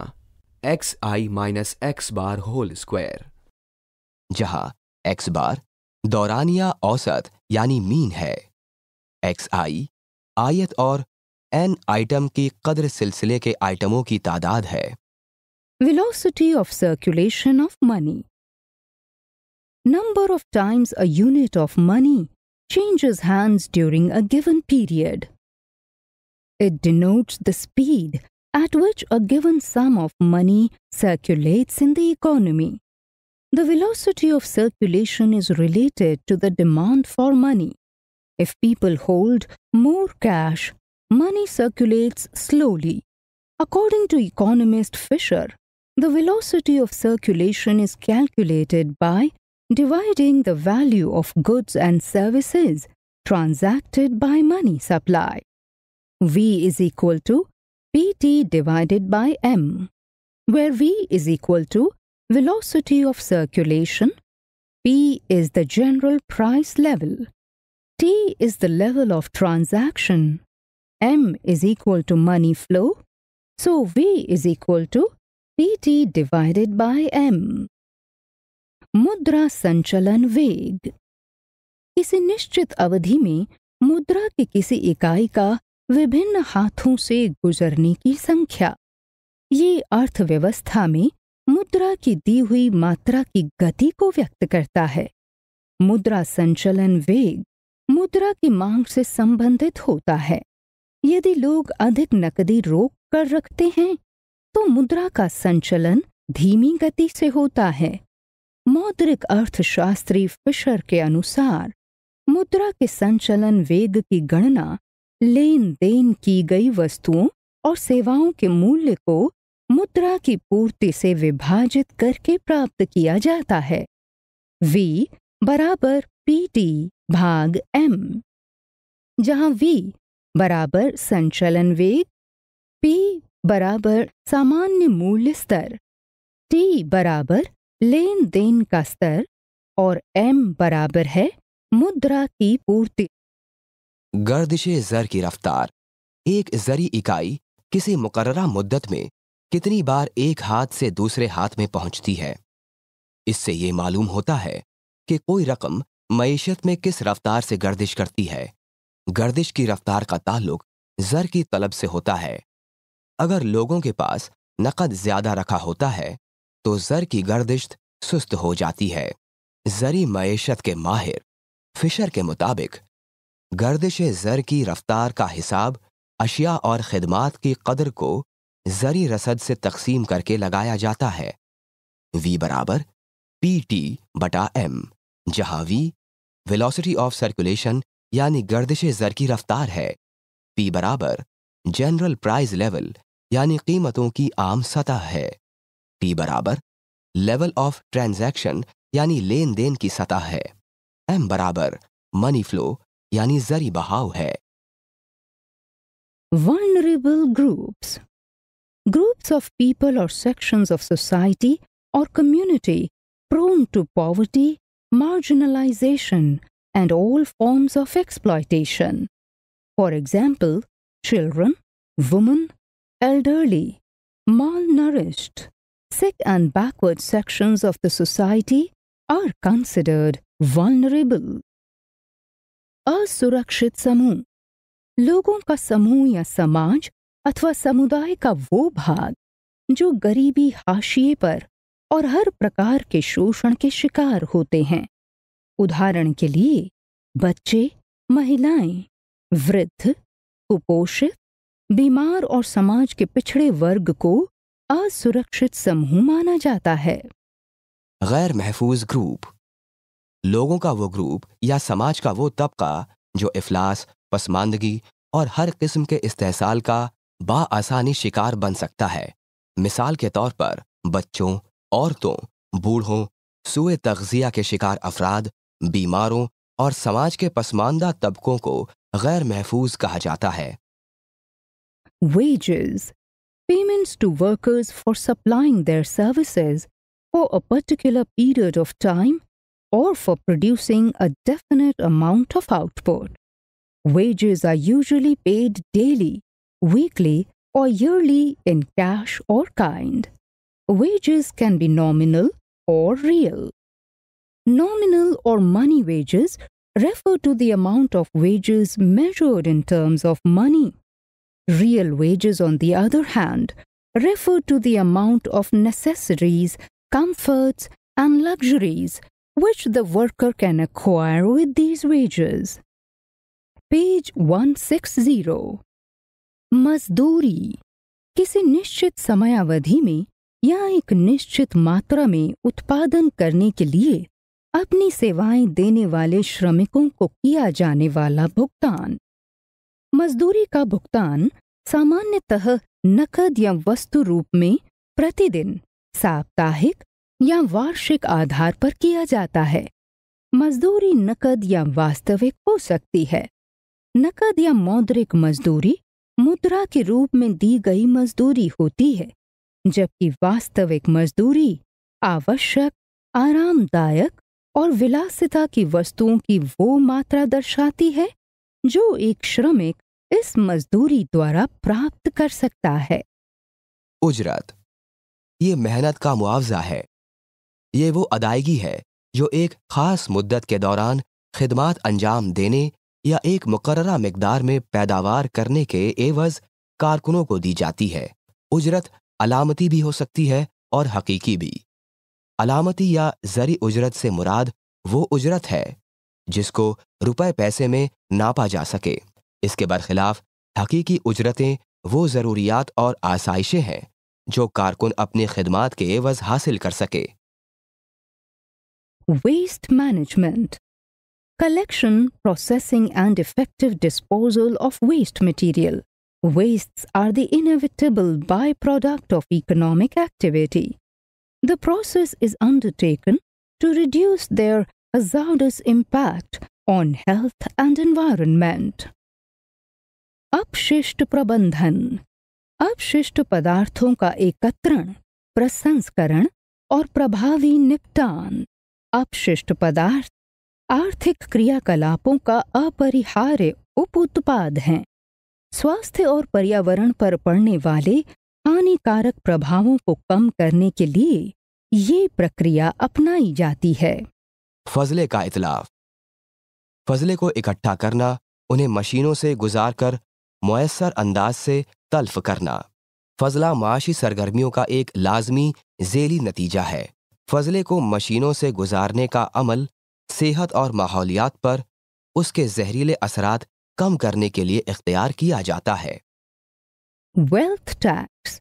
X I minus X bar whole square जहां एक्स बार दौरानिया औसत यानी मीन है एक्स आई आयत और एन आइटम की कदर सिलसिले के आइटमों की तादाद है velocity of circulation of money number of times a unit of money changes hands during a given period. It denotes the speed at which a given sum of money circulates in the economy. The velocity of circulation is related to the demand for money. If people hold more cash, money circulates slowly. According to economist Fisher, the velocity of circulation is calculated by dividing the value of goods and services transacted by money supply. V is equal to PT divided by M, where V is equal to velocity of circulation, P is the general price level, T is the level of transaction, M is equal to money flow, so V is equal to PT divided by M. मुद्रा संचलन वेग किसी निश्चित अवधि में मुद्रा की किसी इकाई का विभिन्न हाथों से गुजरने की संख्या ये अर्थव्यवस्था में मुद्रा की दी हुई मात्रा की गति को व्यक्त करता है मुद्रा संचलन वेग मुद्रा की मांग से संबंधित होता है यदि लोग अधिक नकदी रोक कर रखते हैं तो मुद्रा का संचलन धीमी गति से होता है मौद्रिक अर्थशास्त्री फिशर के अनुसार मुद्रा के संचलन वेग की गणना लेन देन की गई वस्तुओं और सेवाओं के मूल्य को मुद्रा की पूर्ति से विभाजित करके प्राप्त किया जाता है v बराबर पी टी भाग एम जहां v बराबर संचलन वेग p बराबर सामान्य मूल्य स्तर t बराबर लेन देन का स्तर और एम बराबर है मुद्रा की पूर्ति गर्दिश जर की रफ्तार एक जरी इकाई किसी मुकर्रा मुद्दत में कितनी बार एक हाथ से दूसरे हाथ में पहुंचती है इससे ये मालूम होता है कि कोई रकम मीशत में किस रफ्तार से गर्दिश करती है गर्दिश की रफ्तार का ताल्लुक जर की तलब से होता है अगर लोगों के पास नकद ज्यादा रखा होता है तो जर की गर्दिश सुस्त हो जाती है जरी मैशत के माहिर फिशर के मुताबिक गर्दिश जर की रफ्तार का हिसाब अशिया और खदमात की कदर को जरी रसद से तकसीम करके लगाया जाता है वी बराबर पी टी बटा एम जहां वी वेलोसिटी ऑफ सर्कुलेशन यानी गर्दिश जर की रफ्तार है पी बराबर जनरल प्राइस लेवल यानी कीमतों की आम सतह है पी बराबर लेवल ऑफ ट्रांजैक्शन यानी लेन देन की सतह है एम बराबर मनी फ्लो यानी जरी बहाव है vulnerable groups groups of people or sections of society or community prone to poverty marginalization and all forms of exploitation for example children women elderly malnourished sick and backward sections of the society are considered vulnerable. असुरक्षित समूह लोगों का समूह या समाज अथवा समुदाय का वो भाग जो गरीबी हाशिए पर और हर प्रकार के शोषण के शिकार होते हैं उदाहरण के लिए बच्चे महिलाएं वृद्ध कुपोषित बीमार और समाज के पिछड़े वर्ग को असुरक्षित समूह माना जाता है गैर महफूज ग्रुप लोगों का वो ग्रुप या समाज का वो तबका जो इफलास पसमानदगी और हर किस्म के इस्तेसाल का बासानी शिकार बन सकता है मिसाल के तौर पर बच्चों औरतों बूढ़ों सुए तगजिया के शिकार अफराद बीमारों और समाज के पसमानदा तबकों को गैर महफूज कहा जाता है wages payments to workers for supplying their services for a particular period of time or for producing a definite amount of output. Wages are usually paid daily, weekly, or yearly in cash or kind. Wages can be nominal or real. Nominal or money wages refer to the amount of wages measured in terms of money. Real wages, on the other hand, refer to the amount of necessities, comforts, and luxuries which the worker can acquire with these wages. Page 160 Mazduri किसी निश्चित समयावधि में या एक निश्चित मात्रा में उत्पादन करने के लिए अपनी सेवाएं देने वाले श्रमिकों को किया जाने वाला भुगतान मजदूरी का भुगतान सामान्यतः नकद या वस्तु रूप में प्रतिदिन साप्ताहिक या वार्षिक आधार पर किया जाता है मजदूरी नकद या वास्तविक हो सकती है नकद या मौद्रिक मजदूरी मुद्रा के रूप में दी गई मजदूरी होती है जबकि वास्तविक मजदूरी आवश्यक आरामदायक और विलासिता की वस्तुओं की वो मात्रा दर्शाती है जो एक श्रमिक इस मजदूरी द्वारा प्राप्त कर सकता है उजरत ये मेहनत का मुआवजा है ये वो अदायगी है जो एक खास मुद्दत के दौरान खिदमत अंजाम देने या एक मुकर मकदार में पैदावार करने के एवज कारकुनों को दी जाती है उजरत अलामती भी हो सकती है और हकीकी भी अलामती या जरी उजरत से मुराद वो उजरत है जिसको रुपए पैसे में नापा जा सके इसके बरखिलाफ हकीकी उजरतें वो ज़रूरियात और आसाइशें हैं जो कारकुन अपनी खिदमात के एवज हासिल कर सके waste management, collection, processing, and effective disposal of waste material. Wastes are the inevitable byproduct of economic activity. The process is undertaken to reduce their hazardous impact on health and environment. अपशिष्ट प्रबंधन अपशिष्ट पदार्थों का एकत्रण प्रसंस्करण और प्रभावी निपटान अपशिष्ट पदार्थ आर्थिक क्रियाकलापों का अपरिहार्य उप उत्पाद हैं स्वास्थ्य और पर्यावरण पर पड़ने वाले हानिकारक प्रभावों को कम करने के लिए ये प्रक्रिया अपनाई जाती है फजले का इतलाफ फजले को इकट्ठा करना उन्हें मशीनों से गुजार कर मैसर अंदाज से तल्फ करना फजला माशी सरगर्मियों का एक लाजमी जेली नतीजा है फजले को मशीनों से गुजारने का अमल सेहत और माहौलियात पर उसके जहरीले असरात कम करने के लिए इख्तियार किया जाता है wealth tax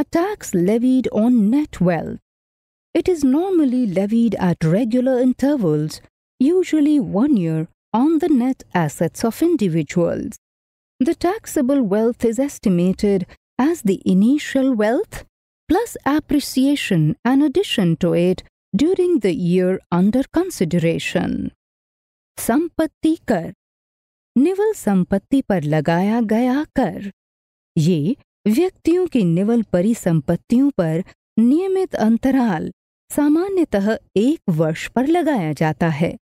A tax levied on net wealth. It is normally levied at regular intervals, usually one year, on the net assets of individuals. The taxable wealth is estimated as the initial wealth plus appreciation and addition to it during the year under consideration. संपत्ति कर निवल संपत्ति पर लगाया गया कर ये व्यक्तियों की निवल परिसंपत्तियों पर नियमित अंतराल सामान्यतः एक वर्ष पर लगाया जाता है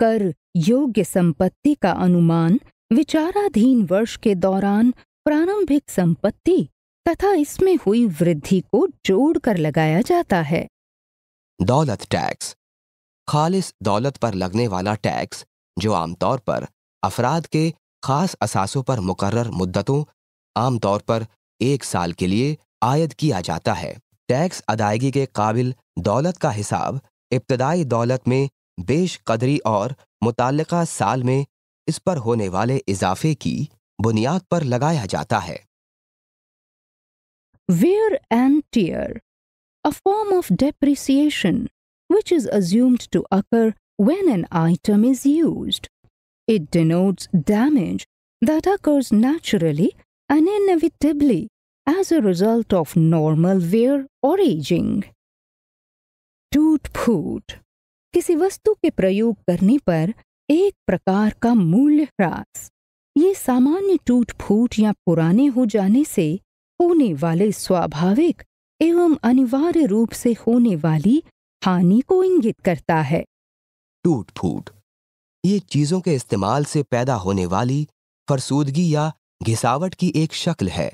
कर योग्य संपत्ति का अनुमान विचाराधीन वर्ष के दौरान प्रारंभिक संपत्ति तथा इसमें हुई वृद्धि को जोड़कर लगाया जाता है दौलत टैक्स खालिस दौलत पर लगने वाला टैक्स जो आमतौर पर अफराद के खास असासों पर मुकर्र मुद्दतों आमतौर पर एक साल के लिए आयद किया जाता है टैक्स अदायगी के काबिल दौलत का हिसाब इब्तदाई दौलत में बेश कदरी और मुतल साल में इस पर होने वाले इजाफे की बुनियाद पर लगाया जाता है wear and tear a form of depreciation which is assumed to occur when an item is use it denotes damage that occurs naturally and inevitably as a result of normal wear or ageing टूट फूट किसी वस्तु के प्रयोग करने पर एक प्रकार का मूल्य ह्रास ये सामान्य टूट फूट या पुराने हो जाने से होने वाले स्वाभाविक एवं अनिवार्य रूप से होने वाली हानि को इंगित करता है टूट फूट ये चीजों के इस्तेमाल से पैदा होने वाली फरसूदगी या घिसावट की एक शक्ल है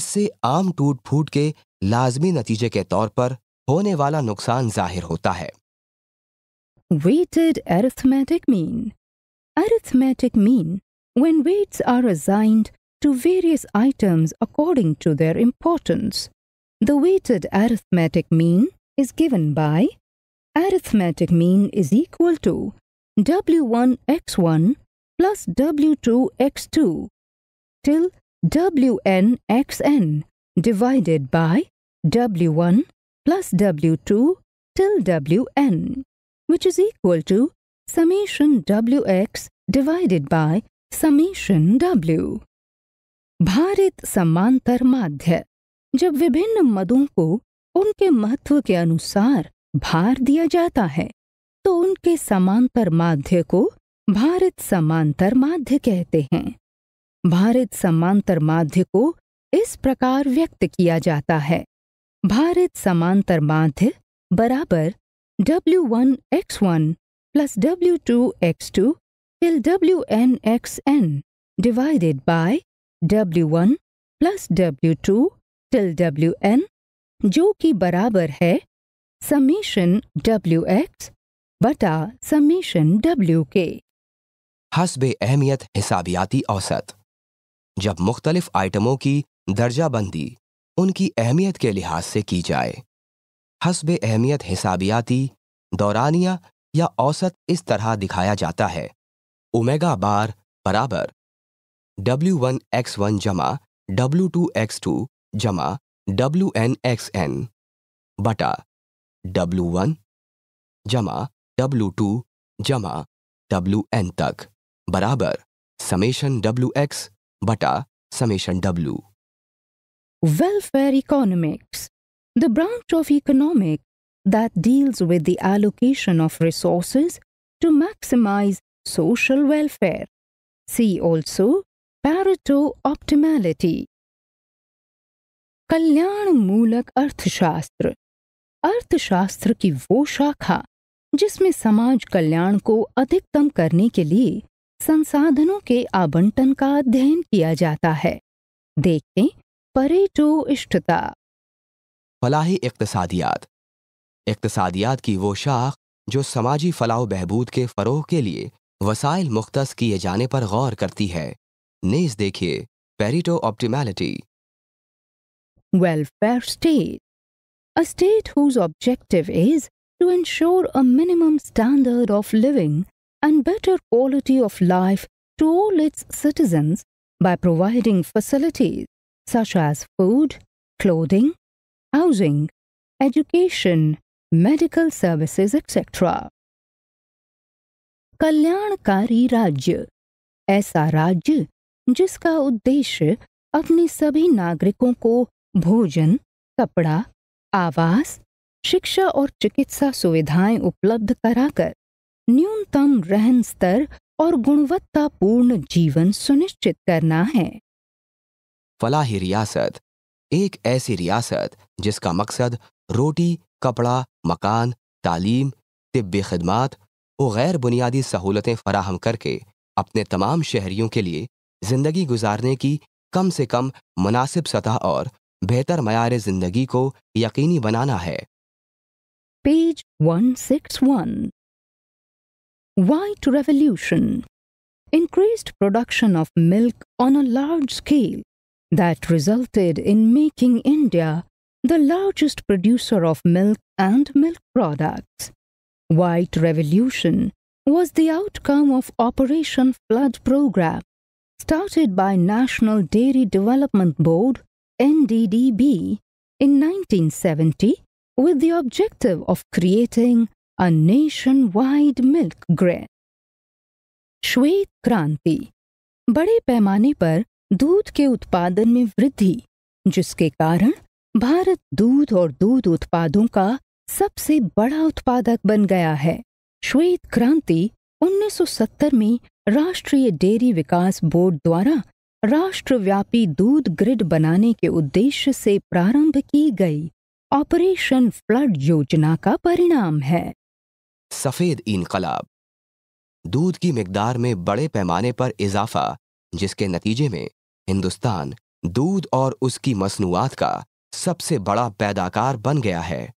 इससे आम टूट फूट के लाजमी नतीजे के तौर पर होने वाला नुकसान जाहिर होता है Weighted arithmetic mean? Arithmetic mean when weights are assigned to various items according to their importance. The weighted arithmetic mean is given by arithmetic mean is equal to W1x1 plus W2x2 till WNxn divided by W1 plus W2 till WN. which is equal to summation Wx divided by summation W. भारित समांतर माध्य जब विभिन्न मदों को उनके महत्व के अनुसार भार दिया जाता है तो उनके समांतर माध्य को भारित समांतर माध्य कहते हैं भारित समांतर माध्य को इस प्रकार व्यक्त किया जाता है भारित समांतर माध्य बराबर W plus X till wnxn divided by w1 plus W two till W N जो कि बराबर है समीशन डब्ल्यू एक्स बटा समीशन डब्ल्यू के हसब अहमियत हिसाबियाती औसत जब मुख्तलिफ आइटमों की दर्जा बंदी उनकी अहमियत के लिहाज से की जाए हसब अहमियत हिसाबियाती दौरानिया या औसत इस तरह दिखाया जाता है ओमेगा बार बराबर डब्ल्यू वन एक्स वन जमा डब्ल्यू टू एक्स टू जमा डब्ल्यू एन एक्स एन बटा डब्ल्यू वन जमा डब्ल्यू टू जमा डब्ल्यू एन तक बराबर समेशन डब्ल्यू एक्स बटा summation W welfare economics The branch of economics that deals with the allocation of resources to maximize social welfare. See also Pareto optimality. कल्याण मूलक अर्थशास्त्र अर्थशास्त्र की वो शाखा जिसमें समाज कल्याण को अधिकतम करने के लिए संसाधनों के आवंटन का अध्ययन किया जाता है देखें परेटो इष्टता फलाही इकतसादियात इकतसादियात की वो शाख जो समाजी फलाह बहबूद के फरोह के लिए वसाइल मुख्त किए जाने पर गौर करती है नेज देखिए Pareto optimality welfare state a state whose objective is to ensure a minimum standard of living and better quality of life to all its citizens by providing facilities such as food clothing housing, education, medical services, etc. कल्याणकारी राज्य ऐसा राज्य जिसका उद्देश्य अपने सभी नागरिकों को भोजन कपड़ा आवास शिक्षा और चिकित्सा सुविधाएं उपलब्ध कराकर न्यूनतम रहन स्तर और गुणवत्तापूर्ण जीवन सुनिश्चित करना है फलाही रियासत एक ऐसी रियासत जिसका मकसद रोटी कपड़ा मकान तालीम तिब्बी खदमात और गैर बुनियादी सहूलतें फराहम करके अपने तमाम शहरीों के लिए ज़िंदगी गुजारने की कम से कम मुनासिब सतह और बेहतर मैार ज़िंदगी को यकीनी बनाना है page 161 Why to revolution? Increased production of milk on a large scale that resulted in making India the largest producer of milk and milk products. White Revolution was the outcome of Operation Flood Program, started by National Dairy Development Board NDDB in 1970 with the objective of creating a nationwide milk grain. श्वेत Kranti, बड़े पैमाने पर दूध के उत्पादन में वृद्धि जिसके कारण भारत दूध और दूध उत्पादों का सबसे बड़ा उत्पादक बन गया है श्वेत क्रांति 1970 में राष्ट्रीय डेयरी विकास बोर्ड द्वारा राष्ट्रव्यापी दूध ग्रिड बनाने के उद्देश्य से प्रारंभ की गई ऑपरेशन फ्लड योजना का परिणाम है सफेद इनकलाब दूध की मकदार में बड़े पैमाने पर इजाफा जिसके नतीजे में हिंदुस्तान दूध और उसकी मसनूआत का सबसे बड़ा पैदाकार बन गया है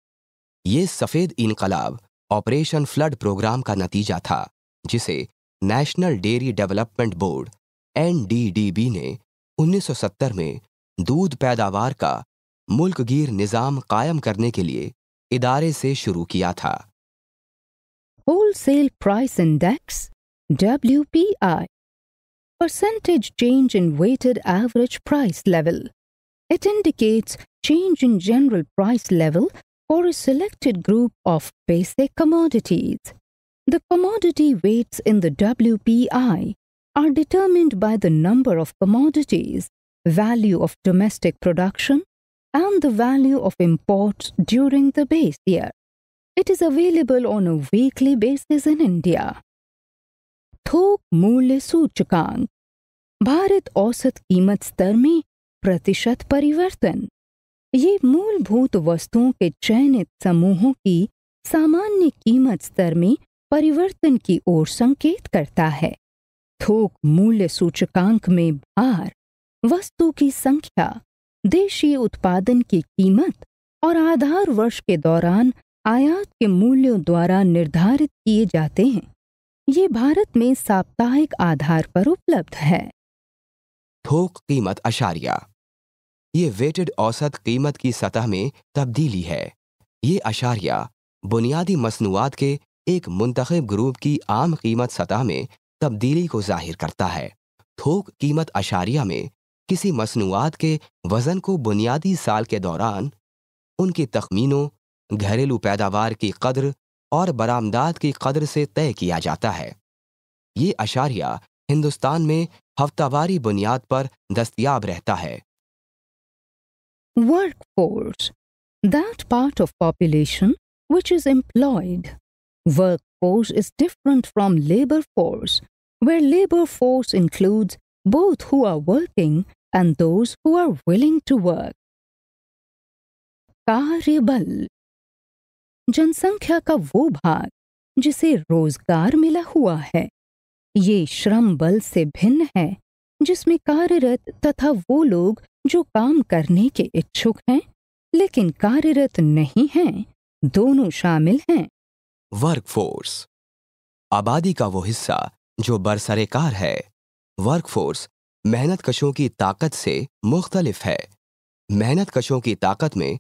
ये सफ़ेद इनकलाब ऑपरेशन फ्लड प्रोग्राम का नतीजा था जिसे national dairy development board NDDB ने 1970 में दूध पैदावार का मुल्कगीर निज़ाम कायम करने के लिए इदारे से शुरू किया था wholesale price index W percentage change in weighted average price level It indicates change in general price level for a selected group of basic commodities. The commodity weights in the WPI are determined by the number of commodities, value of domestic production, and the value of imports during the base year. It is available on a weekly basis in India. थोक मूल्य सूचकांक Bharat औसत कीमत स्तर प्रतिशत परिवर्तन ये मूलभूत वस्तुओं के चयनित समूहों की सामान्य कीमत स्तर में परिवर्तन की ओर संकेत करता है थोक मूल्य सूचकांक में भार वस्तु की संख्या देशी उत्पादन की कीमत और आधार वर्ष के दौरान आयात के मूल्यों द्वारा निर्धारित किए जाते हैं ये भारत में साप्ताहिक आधार पर उपलब्ध है थोक कीमत अशारिया ये वेटेड औसत कीमत की सतह में तब्दीली है ये अशारिया बुनियादी मसनूआत के एक मुंतखब ग्रुप की आम कीमत सतह में तब्दीली को जाहिर करता है थोक कीमत अशारिया में किसी मसनूआत के वज़न को बुनियादी साल के दौरान उनकी तखमीनों घरेलू पैदावार की कदर और बरामदाद की कदर से तय किया जाता है ये अशारिया हिंदुस्तान में हफ्तावारी बुनियाद पर दस्तियाब रहता है Workforce that part of population which is employed. Workforce is different from labor force, where labor force includes both who are working and those who are willing to work. कार्यबल जनसंख्या का वो भाग जिसे रोजगार मिला हुआ है ये श्रम बल से भिन्न है जिसमें कार्यरत तथा वो लोग जो काम करने के इच्छुक हैं लेकिन कार्यरत नहीं हैं दोनों शामिल हैं वर्कफोर्स आबादी का वो हिस्सा जो बरसरेकार है वर्कफोर्स मेहनत कशों की ताकत से मुख्तलिफ है मेहनत कशों की ताकत में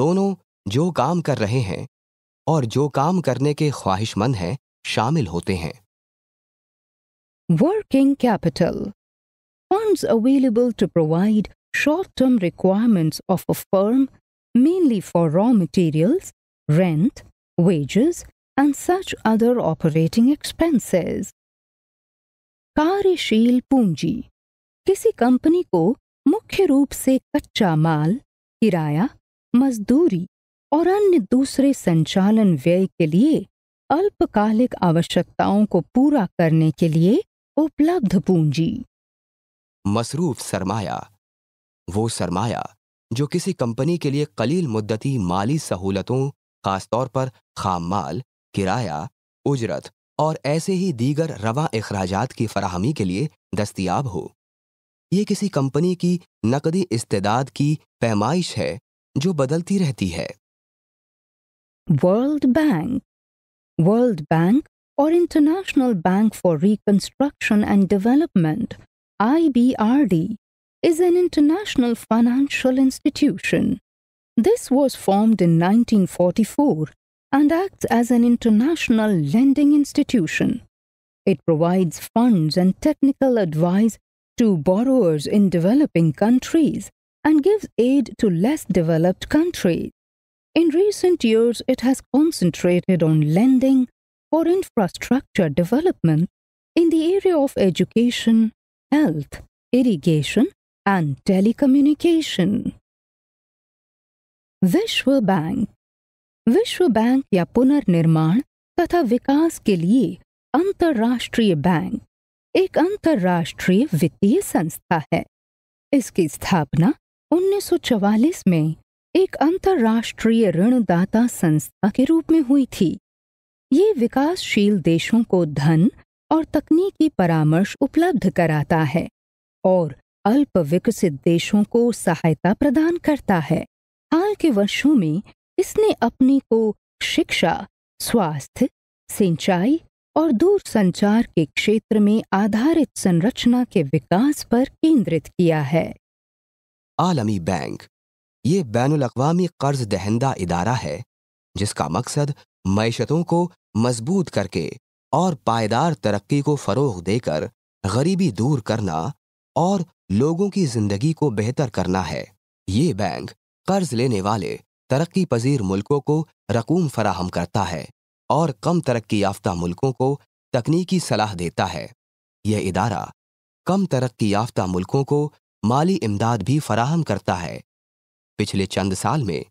दोनों जो काम कर रहे हैं और जो काम करने के ख्वाहिशमंद हैं शामिल होते हैं working capital funds available to provide short term requirements of a firm, mainly for raw materials, rent, wages, and such other operating expenses. कार्यशील पूंजी किसी कंपनी को मुख्य रूप से कच्चा माल किराया मजदूरी और अन्य दूसरे संचालन व्यय के लिए अल्पकालिक आवश्यकताओं को पूरा करने के लिए उपलब्ध पूंजी मसरूफ सरमाया वो सरमाया जो किसी कंपनी के लिए कलील मुद्दती माली सहूलतों खासतौर पर खाम माल किराया उजरत और ऐसे ही दीगर रवा अखराज की फराहमी के लिए दस्तियाब हो ये किसी कंपनी की नकदी इस्तेदाद की पैमाइश है जो बदलती रहती है world bank world bank or international bank for reconstruction and development D is an international financial institution. This was formed in 1944 and acts as an international lending institution. It provides funds and technical advice to borrowers in developing countries and gives aid to less developed countries. In recent years, it has concentrated on lending for infrastructure development in the area of education, health, irrigation, and telecommunication. विश्व bank विश्व bank या पुनर्निर्माण तथा विकास के लिए अंतर्राष्ट्रीय bank एक अंतर्राष्ट्रीय वित्तीय संस्था है इसकी स्थापना 1944 में एक अंतर्राष्ट्रीय ऋणदाता संस्था के रूप में हुई थी ये विकासशील देशों को धन और तकनीकी परामर्श उपलब्ध कराता है और अल्प विकसित देशों को सहायता प्रदान करता है हाल के वर्षों में इसने अपने को शिक्षा स्वास्थ्य सिंचाई और दूरसंचार के क्षेत्र में आधारित संरचना के विकास पर केंद्रित किया है आलमी बैंक ये बैन अवी कर्ज दहंदा इदारा है जिसका मकसद मैशतों को मजबूत करके और पायदार तरक्की को फरोग देकर गरीबी दूर करना और लोगों की जिंदगी को बेहतर करना है ये बैंक कर्ज लेने वाले तरक्की पजीर मुल्कों को रकूम फराहम करता है और कम तरक्की याफ्ता मुल्कों को तकनीकी सलाह देता है यह इदारा कम तरक्की याफ्ता मुल्कों को माली इमदाद भी फराहम करता है पिछले चंद साल में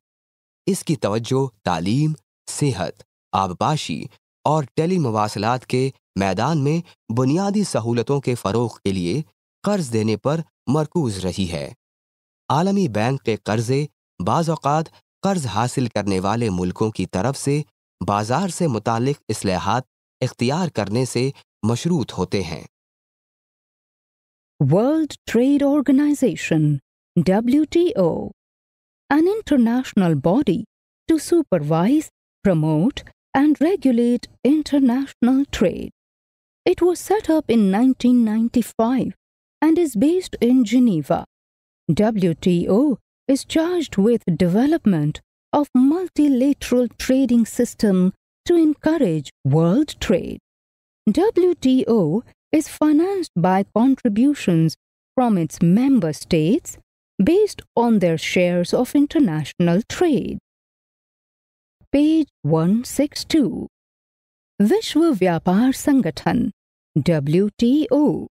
इसकी तवज्जो तालीम सेहत आबपाशी और टेली मवासलात के मैदान में बुनियादी सहूलतों के फ़रोग के लिए कर्ज देने पर मरकूज रही है आलमी बैंक के कर्जे बाज़ात कर्ज हासिल करने वाले मुल्कों की तरफ से बाजार से मुतक असलाहत इख्तियार करने से मशरूत होते हैं world trade organisation international body to supervise promote and regulate international trade it was set up in nineteen in five and is based in Geneva. WTO is charged with development of multilateral trading system to encourage world trade. WTO is financed by contributions from its member states based on their shares of international trade. Page 162 Vishwa Vyapar Sangathan WTO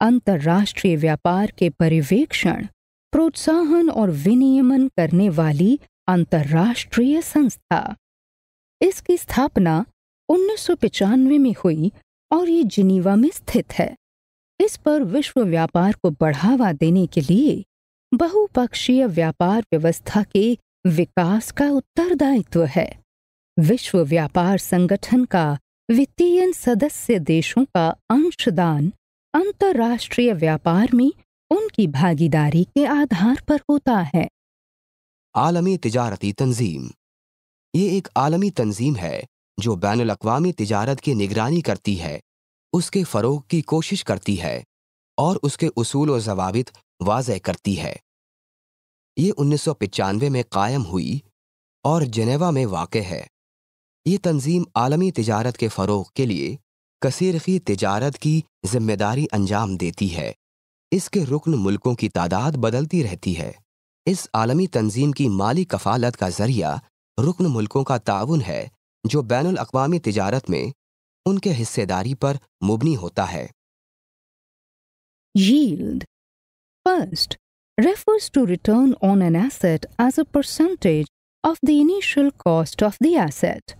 अंतर्राष्ट्रीय व्यापार के परिवेक्षण प्रोत्साहन और विनियमन करने वाली अंतर्राष्ट्रीय संस्था इसकी स्थापना उन्नीस में हुई और ये जिनीवा में स्थित है इस पर विश्व व्यापार को बढ़ावा देने के लिए बहुपक्षीय व्यापार व्यवस्था के विकास का उत्तरदायित्व है विश्व व्यापार संगठन का वित्तीय सदस्य देशों का अंशदान अंतर्राष्ट्रीय व्यापार में उनकी भागीदारी के आधार पर होता है आलमी तजारती तंजीम ये एक आलमी तंजीम है जो बैन अवी तजारत की निगरानी करती है उसके फ़रोग की कोशिश करती है और उसके असूल और जवाबित वाज करती है ये उन्नीस सौ पचानवे में कायम हुई और जनेवा में वाक़ है ये तंजीम आलमी तजारत के फ़रोग के लिए कसीर की तजारत की जिम्मेदारी अंजाम देती है इसके रुकन मुल्कों की तादाद बदलती रहती है इस आलमी तंजीम की माली कफालत का जरिया रुकन मुल्कों का ताउन है जो बैन अवी तजारत में उनके हिस्सेदारी पर मुबनी होता है Yield. First, refers to return on an asset as a percentage of the initial cost of the asset.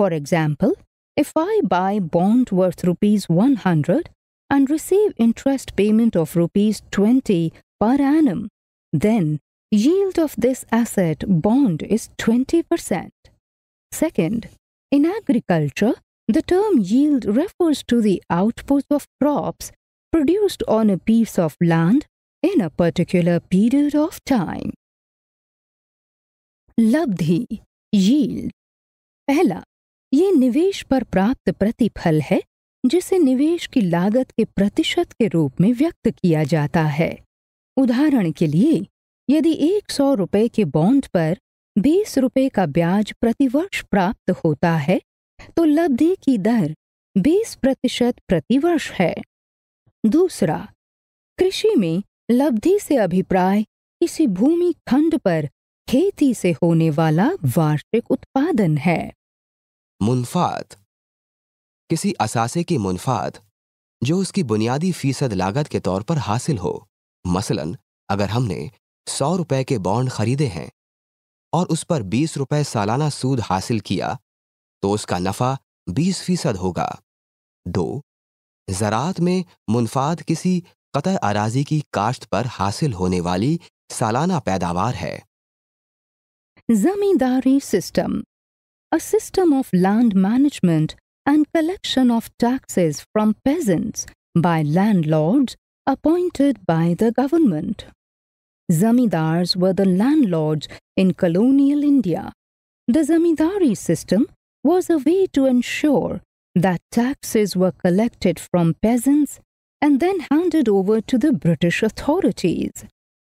For example, If I buy bond worth rupees 100 and receive interest payment of rupees 20 per annum, then yield of this asset bond is 20%. Second, in agriculture, the term yield refers to the output of crops produced on a piece of land in a particular period of time. Labdhi, yield. Pehla, ये निवेश पर प्राप्त प्रतिफल है जिसे निवेश की लागत के प्रतिशत के रूप में व्यक्त किया जाता है उदाहरण के लिए यदि एक सौ रुपये के बॉन्ड पर बीस रुपये का ब्याज प्रतिवर्ष प्राप्त होता है तो लब्धि की दर बीस प्रतिशत प्रतिवर्ष है दूसरा कृषि में लब्धि से अभिप्राय किसी भूमि खंड पर खेती से होने वाला वार्षिक उत्पादन है मुनफात किसी असासे की मुनफात जो उसकी बुनियादी फीसद लागत के तौर पर हासिल हो मसलन अगर हमने सौ रुपए के बॉन्ड खरीदे हैं और उस पर बीस रुपए सालाना सूद हासिल किया तो उसका नफा बीस फीसद होगा दो ज़रात में मुनफाद किसी कतर अराजी की काश्त पर हासिल होने वाली सालाना पैदावार है zamindari system a system of land management and collection of taxes from peasants by landlords appointed by the government. Zamindars were the landlords in colonial India. The zamindari system was a way to ensure that taxes were collected from peasants and then handed over to the British authorities.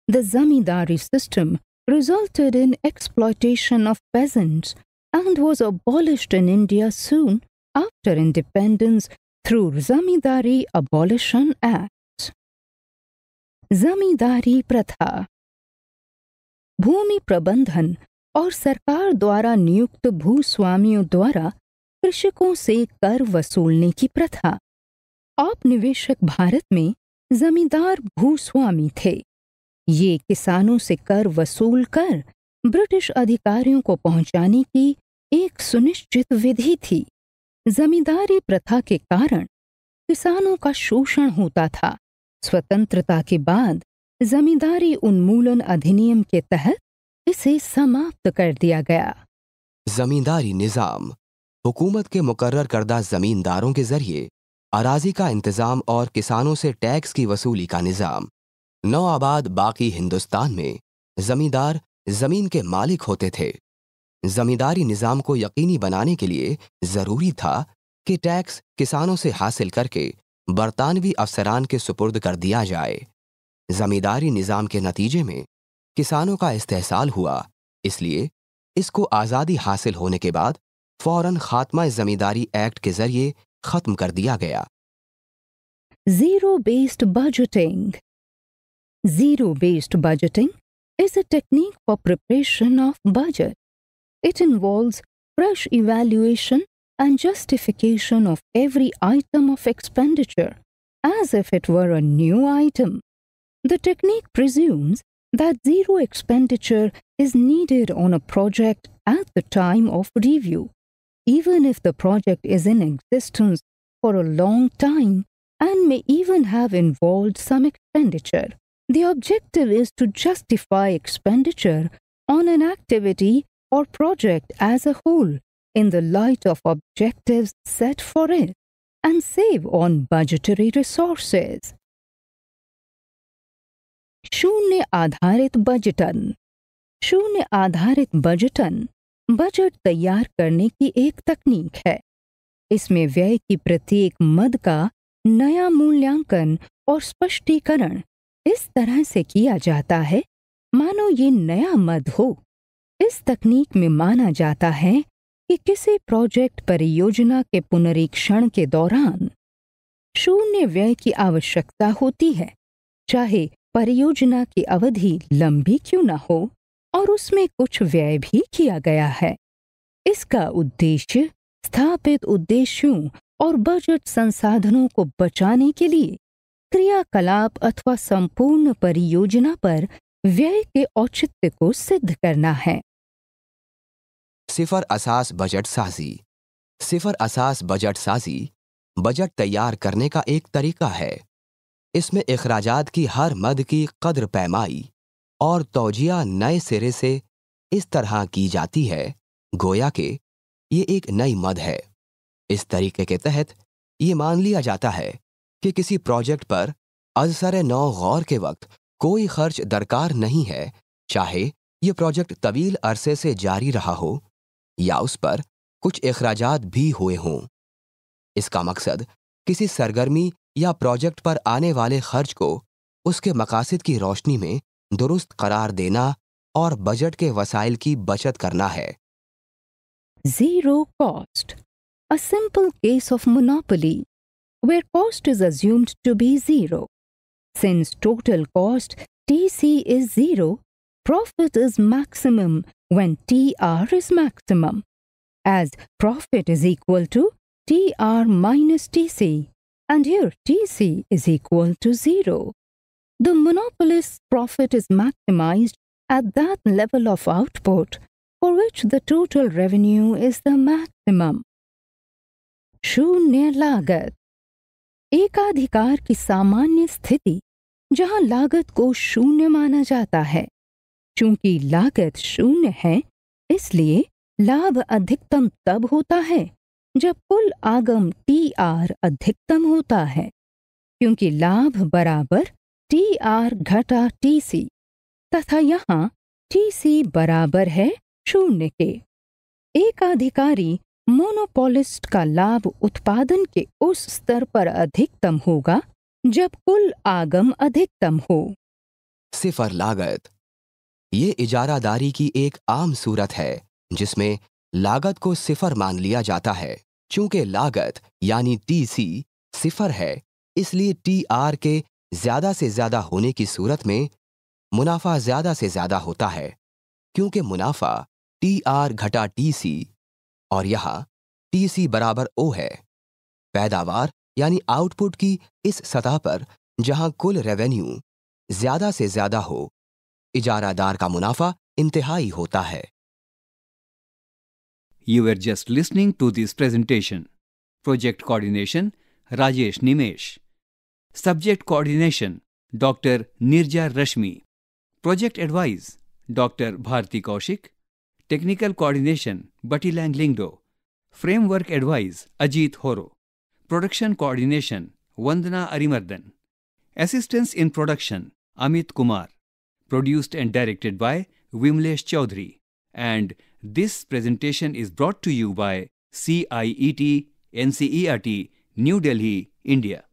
The zamindari system resulted in exploitation of peasants and was abolished in India soon after independence through Zamindari Abolition Act. Zamindari प्रथा भूमि प्रबंधन और सरकार द्वारा नियुक्त भूस्वामियों द्वारा कृषकों से कर वसूलने की प्रथा औपनिवेशक भारत में जमींदार भूस्वामी थे ये किसानों से कर वसूल कर ब्रिटिश अधिकारियों को पहुंचाने की एक सुनिश्चित विधि थी जमींदारी प्रथा के कारण किसानों का शोषण होता था स्वतंत्रता के बाद जमींदारी उन्मूलन अधिनियम के तहत इसे समाप्त कर दिया गया जमींदारी निजाम हुकूमत के मुकर्र करदा जमींदारों के जरिए अराजी का इंतजाम और किसानों से टैक्स की वसूली का निजाम नौ आबाद बाकी हिंदुस्तान में जमींदार जमीन के मालिक होते थे जमींदारी निज़ाम को यकीनी बनाने के लिए ज़रूरी था कि टैक्स किसानों से हासिल करके बरतानवी अफसरान के सुपुर्द कर दिया जाए जमींदारी निज़ाम के नतीजे में किसानों का इस्तेसाल हुआ इसलिए इसको आज़ादी हासिल होने के बाद फौरन खात्मा जमींदारी एक्ट के जरिए खत्म कर दिया गया zero based budgeting zero based budgeting is a technique for preparation of budget. It involves fresh evaluation and justification of every item of expenditure as if it were a new item. The technique presumes that zero expenditure is needed on a project at the time of review, even if the project is in existence for a long time and may even have involved some expenditure. The objective is to justify expenditure on an activity or project as a whole in the light of objectives set for it and save on budgetary resources. Shunya Adharit Budgetan Shunya Adharit Budgetan budget तैयार करने की एक तकनीक है इसमें व्यय की प्रत्येक मद का नया मूल्यांकन और स्पष्टीकरण इस तरह से किया जाता है मानो ये नया मद हो इस तकनीक में माना जाता है कि किसी प्रोजेक्ट परियोजना के पुनरीक्षण के दौरान शून्य व्यय की आवश्यकता होती है चाहे परियोजना की अवधि लंबी क्यों न हो और उसमें कुछ व्यय भी किया गया है इसका उद्देश्य स्थापित उद्देश्यों और बजट संसाधनों को बचाने के लिए क्रियाकलाप अथवा संपूर्ण परियोजना पर व्यय के औचित्य को सिद्ध करना है सिफर असास बजट साजी सिफर असास बजट साजी बजट तैयार करने का एक तरीका है इसमें अखराजात की हर मद की कदर पैमाई और तोजिया नए सिरे से इस तरह की जाती है गोया के ये एक नई मद है इस तरीके के तहत ये मान लिया जाता है कि किसी प्रोजेक्ट पर अजसर नौ गौर के वक्त कोई खर्च दरकार नहीं है चाहे ये प्रोजेक्ट तवील अरसे से जारी रहा हो या उस पर कुछ अखराज भी हुए हों इसका मकसद किसी सरगर्मी या प्रोजेक्ट पर आने वाले खर्च को उसके मकासद की रोशनी में दुरुस्त करार देना और बजट के वसाइल की बचत करना है zero cost a simple case of monopoly where cost is assumed to be zero. Since total cost TC is zero, profit is maximum when TR is maximum, as profit is equal to TR minus TC, and here TC is equal to zero. The monopolist's profit is maximized at that level of output for which the total revenue is the maximum. Shunya lagat. एकाधिकार की सामान्य स्थिति जहां लागत को शून्य माना जाता है चूंकि लागत शून्य है इसलिए लाभ अधिकतम तब होता है जब कुल आगम टी आर अधिकतम होता है क्योंकि लाभ बराबर टी आर घटा टी सी तथा यहाँ टी सी बराबर है शून्य के एकाधिकारी मोनोपोलिस्ट का लाभ उत्पादन के उस स्तर पर अधिकतम होगा जब कुल आगम अधिकतम हो सिफर लागत ये इजारादारी की एक आम सूरत है जिसमें लागत को सिफर मान लिया जाता है चूंकि लागत यानी टी सी सिफर है इसलिए टी आर के ज्यादा से ज्यादा होने की सूरत में मुनाफा ज्यादा से ज्यादा होता है क्योंकि मुनाफा टी आर घटा टी सी और यहां टीसी बराबर ओ है पैदावार यानी आउटपुट की इस सतह पर जहां कुल रेवेन्यू ज्यादा से ज्यादा हो इजारादार का मुनाफा इंतहाई होता है you are just listening to this presentation project coordination Rajesh Nimesh subject coordination doctor Nirja Rashmi project advise doctor Bharti Kaushik technical coordination Bati Lyngdoh framework advise Ajit Horo production coordination Vandana Arimardan assistance in production Amit Kumar produced and directed by Vimlesh Chaudhary and this presentation is brought to you by C I E T N C E R T new Delhi India